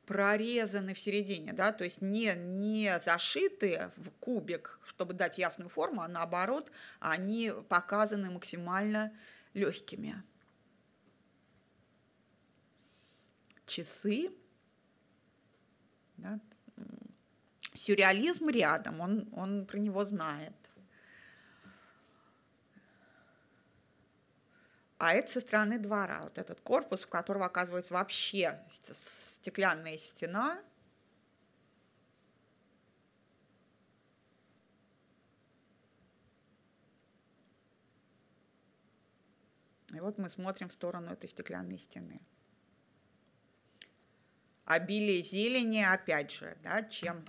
прорезаны в середине, да, то есть не, не зашиты в кубик, чтобы дать ясную форму, а наоборот, они показаны максимально легкими. Часы. Да. Сюрреализм рядом, он, он про него знает. А это со стороны двора, вот этот корпус, у которого оказывается вообще стеклянная стена, И вот мы смотрим в сторону этой стеклянной стены. Обилие зелени, опять же, да, чем,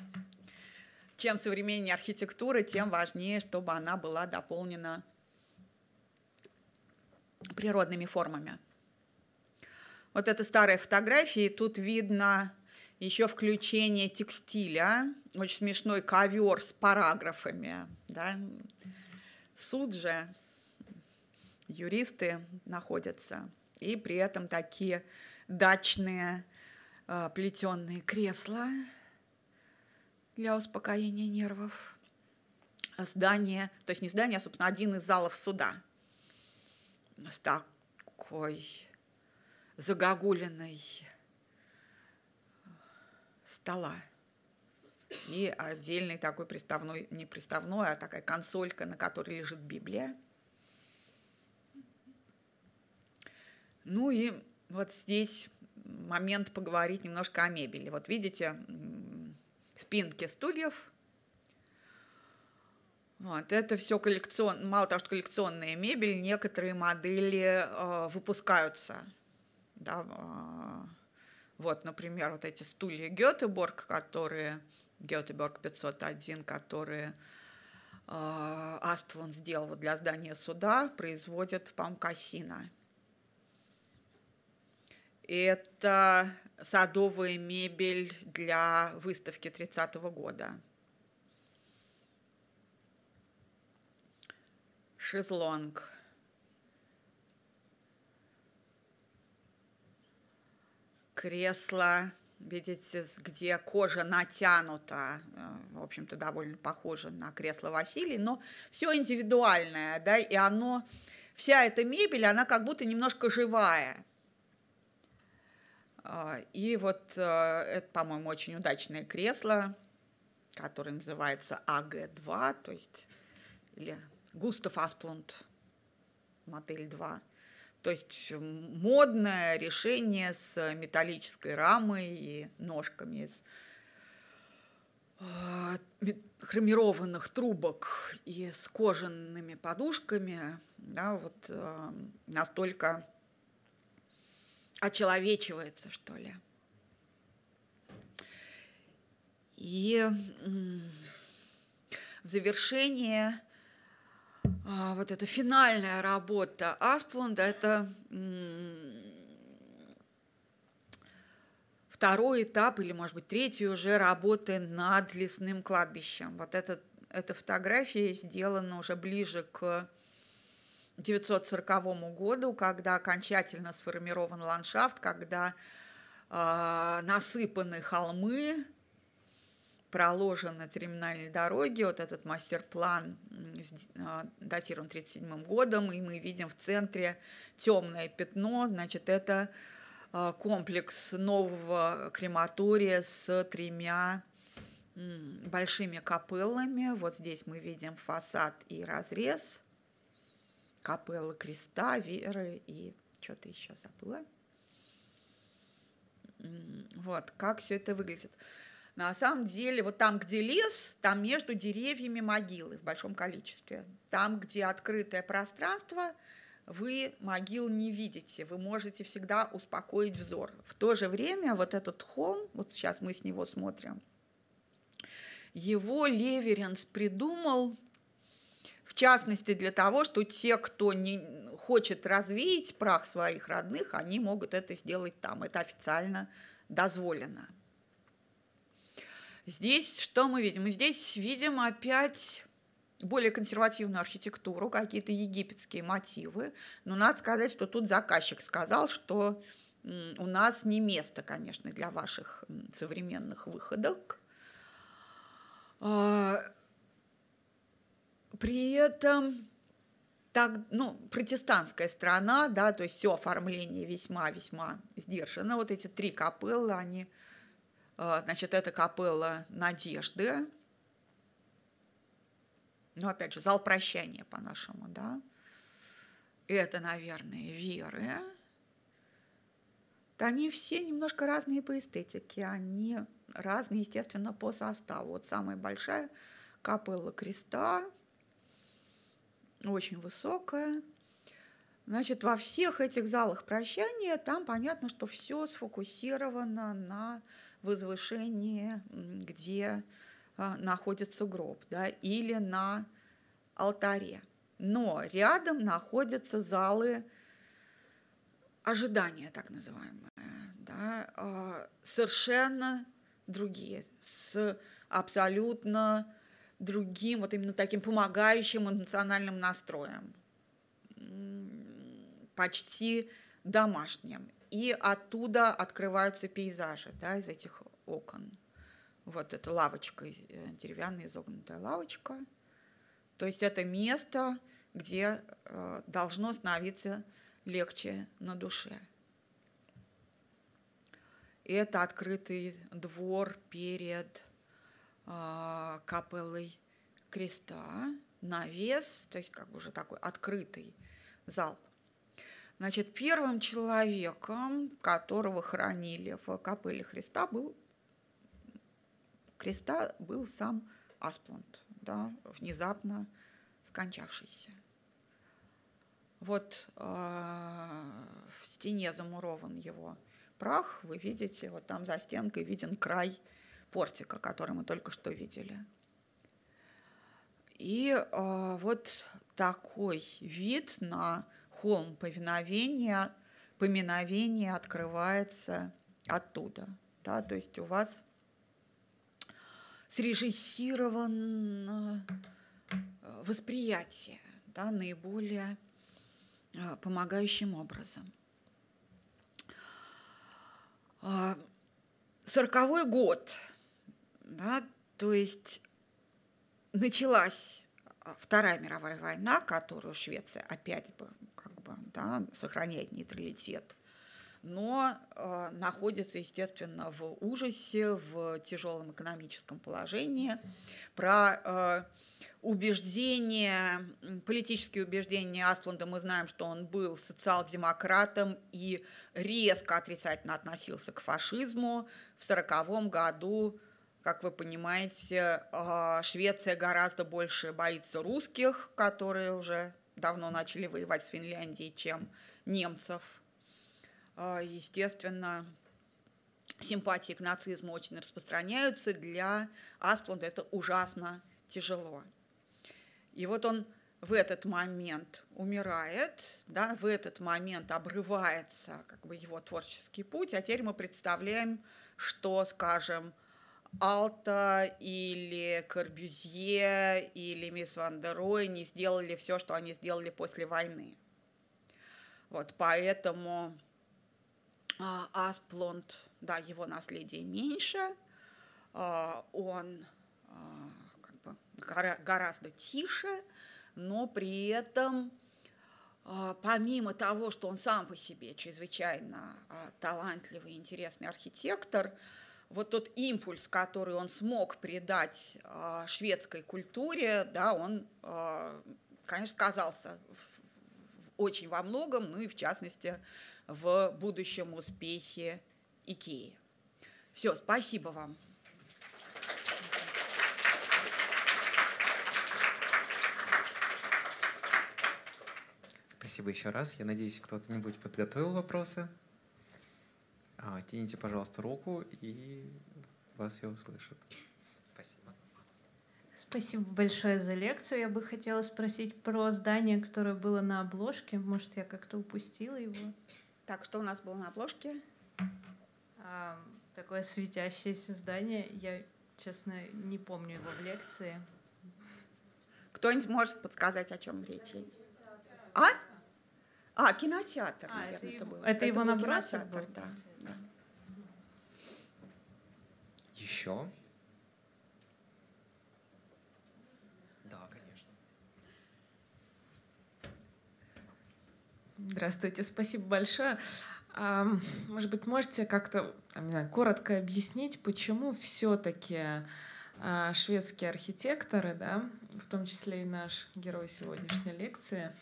чем современнее архитектура, тем важнее, чтобы она была дополнена природными формами. Вот это старые фотографии, тут видно еще включение текстиля, очень смешной ковер с параграфами. Да? Суд же юристы находятся, и при этом такие дачные э, плетеные кресла для успокоения нервов. Здание, то есть не здание, а, собственно, один из залов суда – с такой загогулиной стола. И отдельный такой приставной, не приставной, а такая консолька, на которой лежит Библия. Ну и вот здесь момент поговорить немножко о мебели. Вот видите, спинки стульев – вот, это все коллекцион, мало того, что коллекционная мебель, некоторые модели э, выпускаются. Да, э, вот, например, вот эти стулья Гетеборг, которые Гетеборг 501, которые э, Асплан сделал для здания суда, производит, Памкасина. моему Это садовая мебель для выставки 30-го года. Шезлонг. Кресло, видите, где кожа натянута, э, в общем-то, довольно похоже на кресло Василий, но все индивидуальное, да, и оно, вся эта мебель, она как будто немножко живая. Э, и вот э, это, по-моему, очень удачное кресло, которое называется АГ-2, то есть или Густав Асплунд, модель 2. То есть э, модное решение с металлической рамой и ножками из э, хромированных трубок и с кожаными подушками, да, вот э, настолько очеловечивается, что ли. И э, в завершение – а, вот эта финальная работа Асплунда, это второй этап или, может быть, третий уже работы над лесным кладбищем. Вот этот, эта фотография сделана уже ближе к 1940 году, когда окончательно сформирован ландшафт, когда э, насыпаны холмы, проложен на терминальной дороге. Вот этот мастер-план а, датирован 37-м годом, и мы видим в центре темное пятно, значит, это а, комплекс нового крематория с тремя большими капеллами. Вот здесь мы видим фасад и разрез капеллы креста, веры и что-то еще забыла. Вот, как все это выглядит. На самом деле, вот там, где лес, там между деревьями могилы в большом количестве. Там, где открытое пространство, вы могил не видите, вы можете всегда успокоить взор. В то же время вот этот холм, вот сейчас мы с него смотрим, его Леверенс придумал в частности для того, что те, кто не хочет развеять прах своих родных, они могут это сделать там. Это официально дозволено. Здесь что мы видим? Мы здесь видим опять более консервативную архитектуру, какие-то египетские мотивы. Но надо сказать, что тут заказчик сказал, что у нас не место, конечно, для ваших современных выходок. А, при этом так, ну, протестантская страна, да, то есть все оформление весьма-весьма сдержано. Вот эти три капеллы, они Э, значит, это капелла «Надежды». Ну, опять же, зал прощания по-нашему, да. Это, наверное, «Веры». Да они все немножко разные по эстетике, они разные, естественно, по составу. Вот самая большая капелла креста, очень высокая. Значит, во всех этих залах прощания там понятно, что все сфокусировано на возвышение, где а, находится гроб, да, или на алтаре. Но рядом находятся залы ожидания, так называемые, да, а, совершенно другие, с абсолютно другим, вот именно таким помогающим эмоциональным настроем, почти домашним и оттуда открываются пейзажи да, из этих окон. Вот эта лавочка, э, деревянная изогнутая лавочка. То есть это место, где э, должно становиться легче на душе. И это открытый двор перед э, капеллой креста, навес, то есть как бы уже такой открытый зал Значит, первым человеком, которого хранили, в капелле Христа, был Христа был сам Аспланд, да, внезапно скончавшийся. Вот э, в стене замурован его прах, вы видите, вот там за стенкой виден край портика, который мы только что видели. И э, вот такой вид на холм повиновения, поминовения открывается оттуда. Да? То есть у вас срежиссировано э, восприятие да, наиболее э, помогающим образом. А, сороковой год, да, то есть началась Вторая мировая война, которую Швеция опять бы бы, типа, да, сохраняет нейтралитет но э, находится, естественно, в ужасе, в тяжелом экономическом положении. Про э, убеждения, политические убеждения Аспланда, мы знаем, что он был социал-демократом и резко отрицательно относился к фашизму. В 1940 году как вы понимаете, э, Швеция гораздо больше боится русских, которые уже давно начали воевать с Финляндией, чем немцев. А, естественно, симпатии к нацизму очень распространяются. Для Аспланда это ужасно тяжело. И вот он в этот момент умирает, да, в этот момент обрывается как бы его творческий путь, а теперь мы представляем, что, скажем, Алта или Корбюзье или Мисс Ван дер Рой не сделали все, что они сделали после войны. Вот поэтому а, Асплонт, да, его наследие меньше, а, он а, как бы гораздо тише, но при этом помимо того, что он сам по себе чрезвычайно талантливый и интересный архитектор, вот тот импульс, который он смог придать э, шведской культуре, да, он, э, конечно, сказался в, в, очень во многом, ну и в частности в будущем успехе Икеи. Все, спасибо вам. Спасибо еще раз. Я надеюсь, кто-то-нибудь подготовил вопросы. А, тяните, пожалуйста, руку, и вас я услышат. Спасибо. Спасибо большое за лекцию. Я бы хотела спросить про здание, которое было на обложке. Может, я как-то упустила его? Так, что у нас было на обложке? А, такое светящееся здание. Я, честно, не помню его в лекции. Кто-нибудь может подсказать, о чем речь? А? А, кинотеатр, а, а наверное, это, это был. Это, это его набросок кинотеатр, был? да. еще? Да, конечно. Здравствуйте, спасибо большое. Может быть, можете как-то коротко объяснить, почему все-таки а, шведские архитекторы, да, в том числе и наш герой сегодняшней лекции,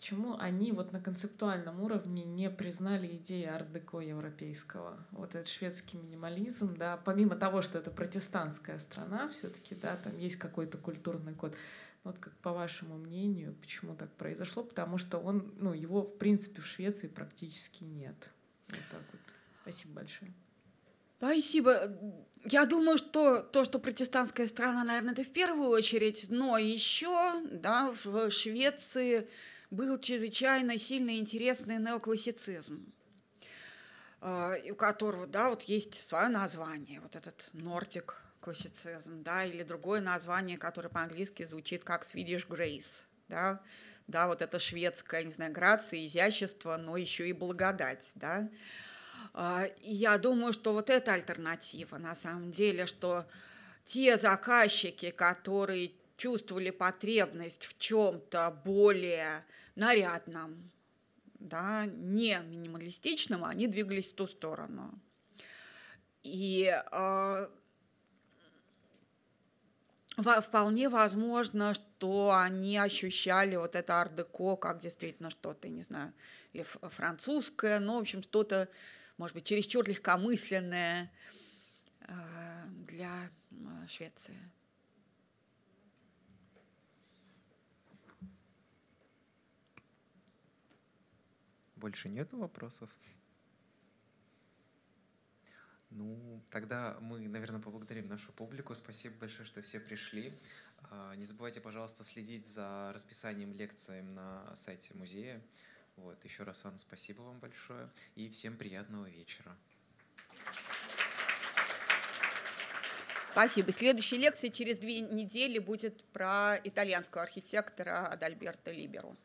почему они вот на концептуальном уровне не признали идеи арт-деко европейского. Вот этот шведский минимализм, да, помимо того, что это протестантская страна все таки да, там есть какой-то культурный код. Ну вот как по вашему мнению, почему так произошло? Потому что он, ну, его, в принципе, в Швеции практически нет. Вот так вот. Спасибо большое. Спасибо. Я думаю, что то, что протестантская страна, наверное, это в первую очередь, но еще да, в Швеции был чрезвычайно сильный интересный неоклассицизм э, у которого, да, вот есть свое название, вот этот нортик классицизм, да, или другое название, которое по-английски звучит как Swedish Grace, да, да, вот это шведская, не знаю, грация, изящество, но еще и благодать, да. А, я думаю, что вот эта альтернатива, на самом деле, что те заказчики, которые чувствовали потребность в чем-то более нарядном, да, не минималистичном, а они двигались в ту сторону. И э, вполне возможно, что они ощущали вот это ардеко как действительно что-то, не знаю, или французское, но, ну, в общем, что-то, может быть, чересчур легкомысленное а, для Швеции. Больше нету вопросов? Ну, тогда мы, наверное, поблагодарим нашу публику. Спасибо большое, что все пришли. А, не забывайте, пожалуйста, следить за расписанием лекций на сайте музея. Вот. Еще раз, Анна, спасибо вам большое и всем приятного вечера. Спасибо. Следующая лекция через две недели будет про итальянского архитектора Адальберто Либеру.